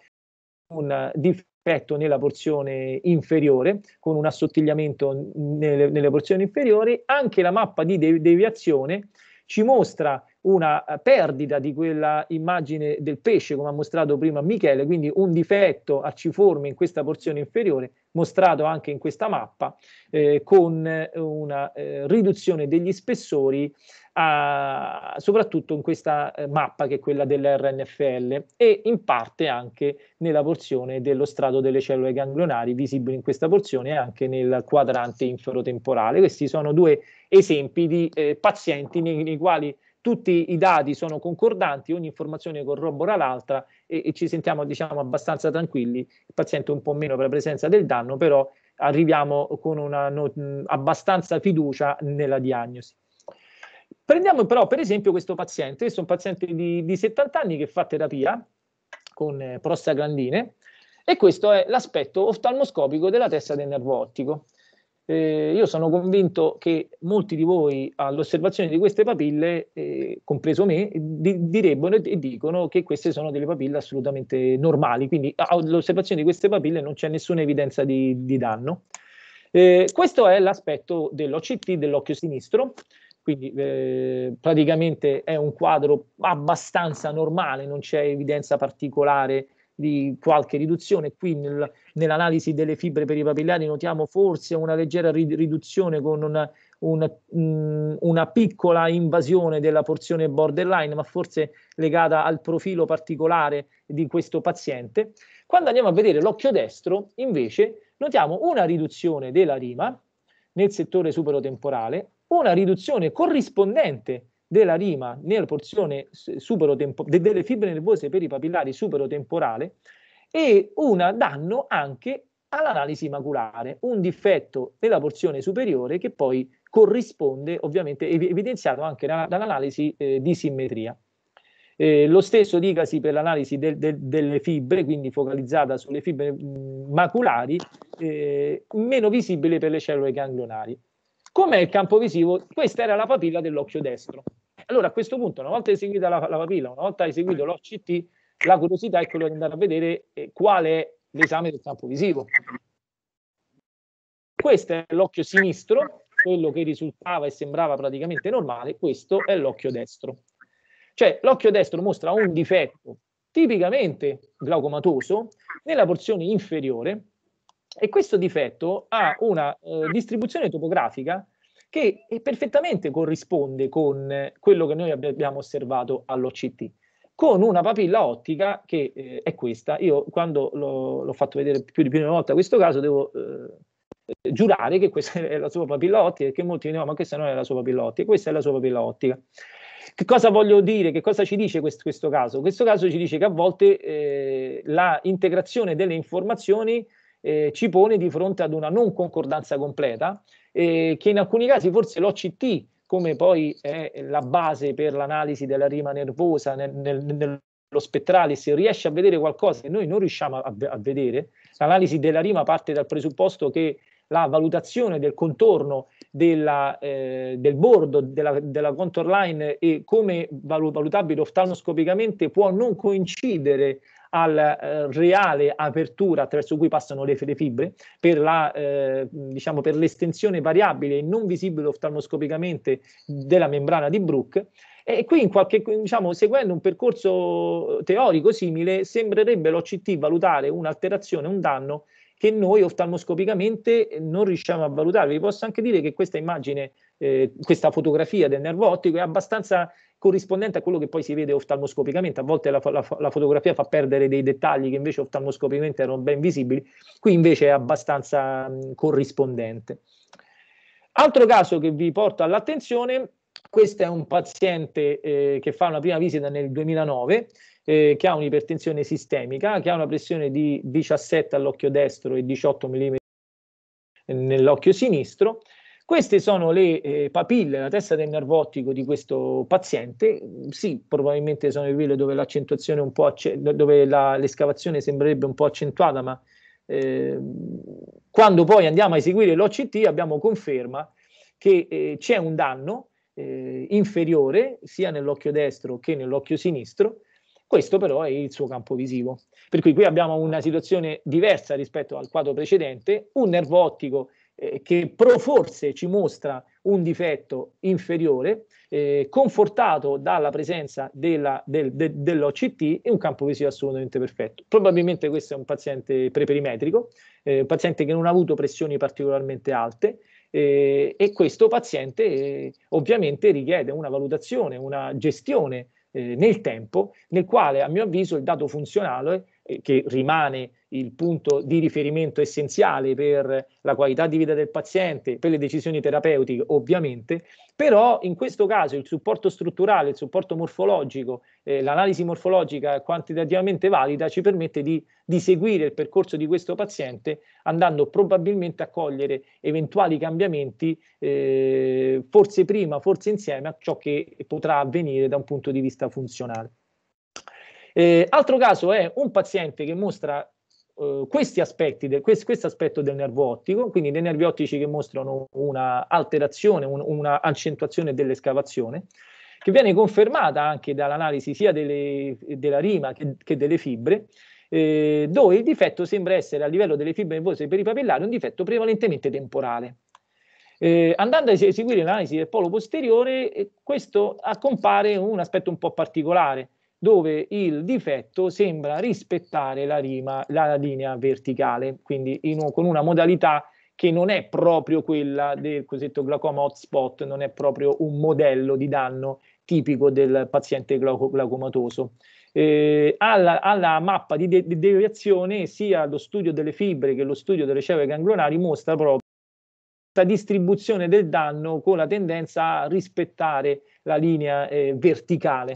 S3: un difetto nella porzione inferiore con un assottigliamento nelle, nelle porzioni inferiori, anche la mappa di deviazione ci mostra una eh, perdita di quella immagine del pesce, come ha mostrato prima Michele, quindi un difetto acciforme in questa porzione inferiore, mostrato anche in questa mappa, eh, con eh, una eh, riduzione degli spessori a, soprattutto in questa eh, mappa che è quella dell'RNFL e in parte anche nella porzione dello strato delle cellule ganglionari visibili in questa porzione e anche nel quadrante inferotemporale. Questi sono due esempi di eh, pazienti nei, nei quali tutti i dati sono concordanti, ogni informazione corrobora l'altra e, e, ci sentiamo diciamo abbastanza tranquilli, il paziente un po' meno per la presenza del danno, però arriviamo con una no, abbastanza fiducia nella diagnosi. Prendiamo però per esempio questo paziente, questo è un paziente di, di 70 anni che fa terapia con eh, prostaglandine e questo è l'aspetto oftalmoscopico della testa del nervo ottico. Eh, io sono convinto che molti di voi all'osservazione di queste papille, eh, compreso me, di, direbbero e dicono che queste sono delle papille assolutamente normali, quindi all'osservazione di queste papille non c'è nessuna evidenza di, di danno. Eh, questo è l'aspetto dell'OCT dell'occhio sinistro quindi eh, praticamente è un quadro abbastanza normale, non c'è evidenza particolare di qualche riduzione. Qui nel, nell'analisi delle fibre per i papillari notiamo forse una leggera riduzione con una, una, mh, mm, una, piccola invasione della porzione borderline, ma forse legata al profilo particolare di questo paziente. Quando andiamo a vedere l'occhio destro, invece, notiamo una riduzione della rima nel settore superotemporale, una riduzione corrispondente della rima nella porzione superotempo- delle fibre nervose per i papillari superotemporale e un danno anche all'analisi maculare, un difetto nella porzione superiore che poi corrisponde ovviamente evidenziato anche dall'analisi eh, di simmetria. Eh, lo stesso dicasi per l'analisi del, del, delle fibre, quindi focalizzata sulle fibre mm, maculari, eh, meno visibile per le cellule ganglionari. Com'è il campo visivo? Questa era la papilla dell'occhio destro. Allora a questo punto, una volta eseguita la, la papilla, una volta eseguito l'OCT, la curiosità è quella di andare a vedere eh, qual è l'esame del campo visivo. Questo è l'occhio sinistro, quello che risultava e sembrava praticamente normale, questo è l'occhio destro. Cioè l'occhio destro mostra un difetto tipicamente glaucomatoso nella porzione inferiore e questo difetto ha ah. una eh, ah. distribuzione topografica che perfettamente corrisponde con quello che noi abbiamo osservato all'OCT, con una papilla ottica che eh, è questa. Io quando l'ho, l'ho fatto vedere più di una volta questo caso devo eh, giurare che questa è la sua papilla ottica perché che molti dicono ma questa non è la sua papilla ottica, questa è la sua papilla ottica. Che cosa voglio dire? Che cosa ci dice questo, questo caso? Questo caso ci dice che a volte eh, la integrazione delle informazioni eh, ci pone di fronte ad una non concordanza completa, eh, che in alcuni casi forse l'OCT, come poi è la base per l'analisi della rima nervosa nel, nel, nel spettrale, se riesce a vedere qualcosa che noi non riusciamo a, a, vedere, l'analisi della rima parte dal presupposto che la valutazione del contorno della, eh, del bordo della, della contour line e come valutabile oftalmoscopicamente può non coincidere alla eh, reale apertura attraverso cui passano le, fibre, per, la, eh, diciamo, per l'estensione variabile e non visibile oftalmoscopicamente della membrana di Brook. E qui, in qualche, diciamo, seguendo un percorso teorico simile, sembrerebbe l'OCT valutare un'alterazione, un danno che noi oftalmoscopicamente eh, non riusciamo a valutare. Vi posso anche dire che questa immagine, eh, questa fotografia del nervo ottico è abbastanza corrispondente a quello che poi si vede oftalmoscopicamente. A volte la, la, la, fotografia fa perdere dei dettagli che invece oftalmoscopicamente erano ben visibili, qui invece è abbastanza mh, mm, corrispondente. Altro caso che vi porto all'attenzione, questo è un paziente eh, che fa una prima visita nel 2009 eh, che ha un'ipertensione sistemica, che ha una pressione di 17 all'occhio destro e 18 mm nell'occhio sinistro. Queste sono le eh, papille, la testa del nervo ottico di questo paziente. Sì, probabilmente sono le papille dove, acce- dove la, l'escavazione sembrerebbe un po' accentuata, ma eh, quando poi andiamo a eseguire l'OCT abbiamo conferma che eh, c'è un danno eh, inferiore sia nell'occhio destro che nell'occhio sinistro questo però è il suo campo visivo. Per cui qui abbiamo una situazione diversa rispetto al quadro precedente, un nervo ottico eh, che pro forse ci mostra un difetto inferiore, eh, confortato dalla presenza della, del, de, dell'OCT e un campo visivo assolutamente perfetto. Probabilmente questo è un paziente preperimetrico, eh, un paziente che non ha avuto pressioni particolarmente alte, eh, e questo paziente eh, ovviamente richiede una valutazione, una gestione eh, nel tempo, nel quale a mio avviso il dato funzionale eh, che rimane il punto di riferimento essenziale per la qualità di vita del paziente, per le decisioni terapeutiche ovviamente, però in questo caso il supporto strutturale, il supporto morfologico, eh, l'analisi morfologica quantitativamente valida ci permette di, di seguire il percorso di questo paziente andando probabilmente a cogliere eventuali cambiamenti, eh, forse prima, forse insieme a ciò che potrà avvenire da un punto di vista funzionale. Eh, altro caso è un paziente che mostra Uh, questi aspetti, de, quest, questo aspetto del nervo ottico, quindi dei nervi ottici che mostrano una alterazione, un, una accentuazione dell'escavazione, che viene confermata anche dall'analisi sia delle, della rima che, che delle fibre, eh, dove il difetto sembra essere a livello delle fibre nervose peripapillari un difetto prevalentemente temporale. Eh, andando a eseguire l'analisi del polo posteriore, eh, questo compare un aspetto un po' particolare, dove il difetto sembra rispettare la, rima, la linea verticale, quindi in, con una modalità che non è proprio quella del cosiddetto glaucoma hotspot, non è proprio un modello di danno tipico del paziente glauco, glaucomatoso. Eh, alla, alla, mappa di, de, di, deviazione sia lo studio delle fibre che lo studio delle ceve ganglionari mostra proprio questa distribuzione del danno con la tendenza a rispettare la linea eh, verticale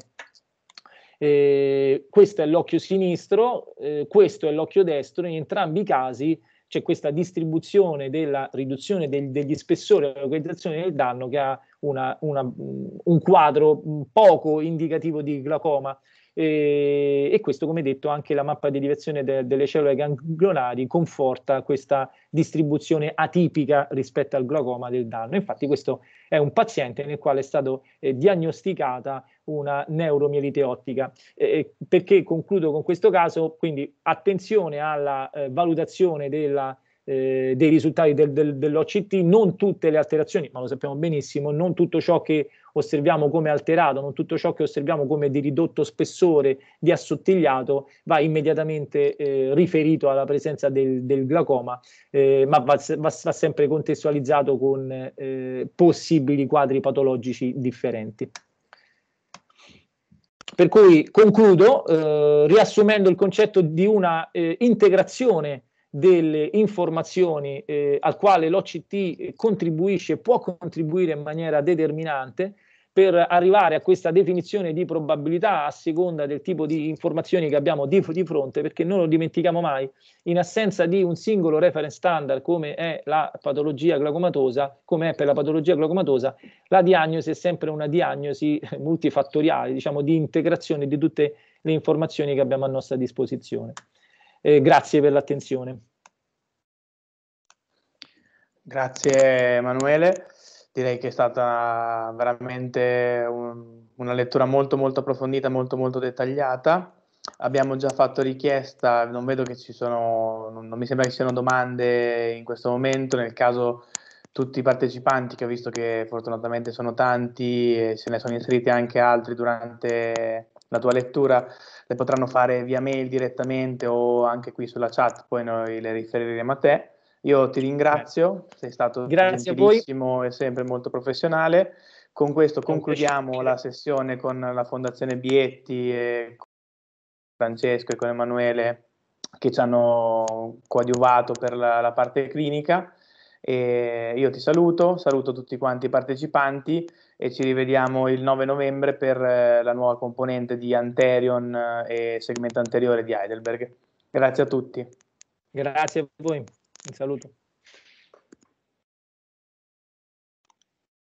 S3: eh, questo è l'occhio sinistro, eh, questo è l'occhio destro, in entrambi i casi c'è questa distribuzione della riduzione del, degli spessori e localizzazione del danno che ha una, una, un quadro poco indicativo di glaucoma e, ehm, e, questo come detto anche la mappa di direzione de, delle cellule ganglionari conforta questa distribuzione atipica rispetto al glaucoma del danno. Infatti questo è un paziente nel quale è stata eh, diagnosticata una neuromielite ottica. Eh, perché concludo con questo caso, quindi attenzione alla eh, valutazione della eh, dei risultati del, del, dell'OCT, non tutte le alterazioni, ma lo sappiamo benissimo, non tutto ciò che osserviamo come alterato, non tutto ciò che osserviamo come di ridotto spessore, di assottigliato, va immediatamente eh, riferito alla presenza del, del glaucoma, eh, ma va, va, va, sempre contestualizzato con eh, possibili quadri patologici differenti. Per cui concludo eh, riassumendo il concetto di una eh, integrazione delle informazioni eh, al quale l'OCT eh, contribuisce, può contribuire in maniera determinante per arrivare a questa definizione di probabilità a seconda del tipo di informazioni che abbiamo di, di fronte, perché non lo dimentichiamo mai, in assenza di un singolo reference standard come è la patologia glaucomatosa, come è per la patologia glaucomatosa, la diagnosi è sempre una diagnosi [laughs] multifattoriale, diciamo di integrazione di tutte le informazioni che abbiamo a nostra disposizione. Eh, grazie per l'attenzione. Grazie Emanuele,
S2: direi che è stata veramente un, una lettura molto molto approfondita, molto molto dettagliata. Abbiamo già fatto richiesta, non vedo che ci sono, non, non mi sembra che ci siano domande in questo momento, nel caso tutti i partecipanti che ho visto che fortunatamente sono tanti e se ne sono inseriti anche altri durante la tua lettura le potranno fare via mail direttamente o anche qui sulla chat, poi noi le riferiremo a te. Io ti ringrazio, sei stato Grazie gentilissimo e sempre molto professionale. Con questo concludiamo la sessione con la Fondazione Bietti e con Francesco e con Emanuele che ci hanno coadiuvato per la, la parte clinica e io ti saluto, saluto tutti quanti i partecipanti e ci rivediamo il 9 novembre per eh, la nuova componente di Anterion eh, e segmento anteriore di Heidelberg. Grazie a tutti.
S1: Grazie a voi, un saluto.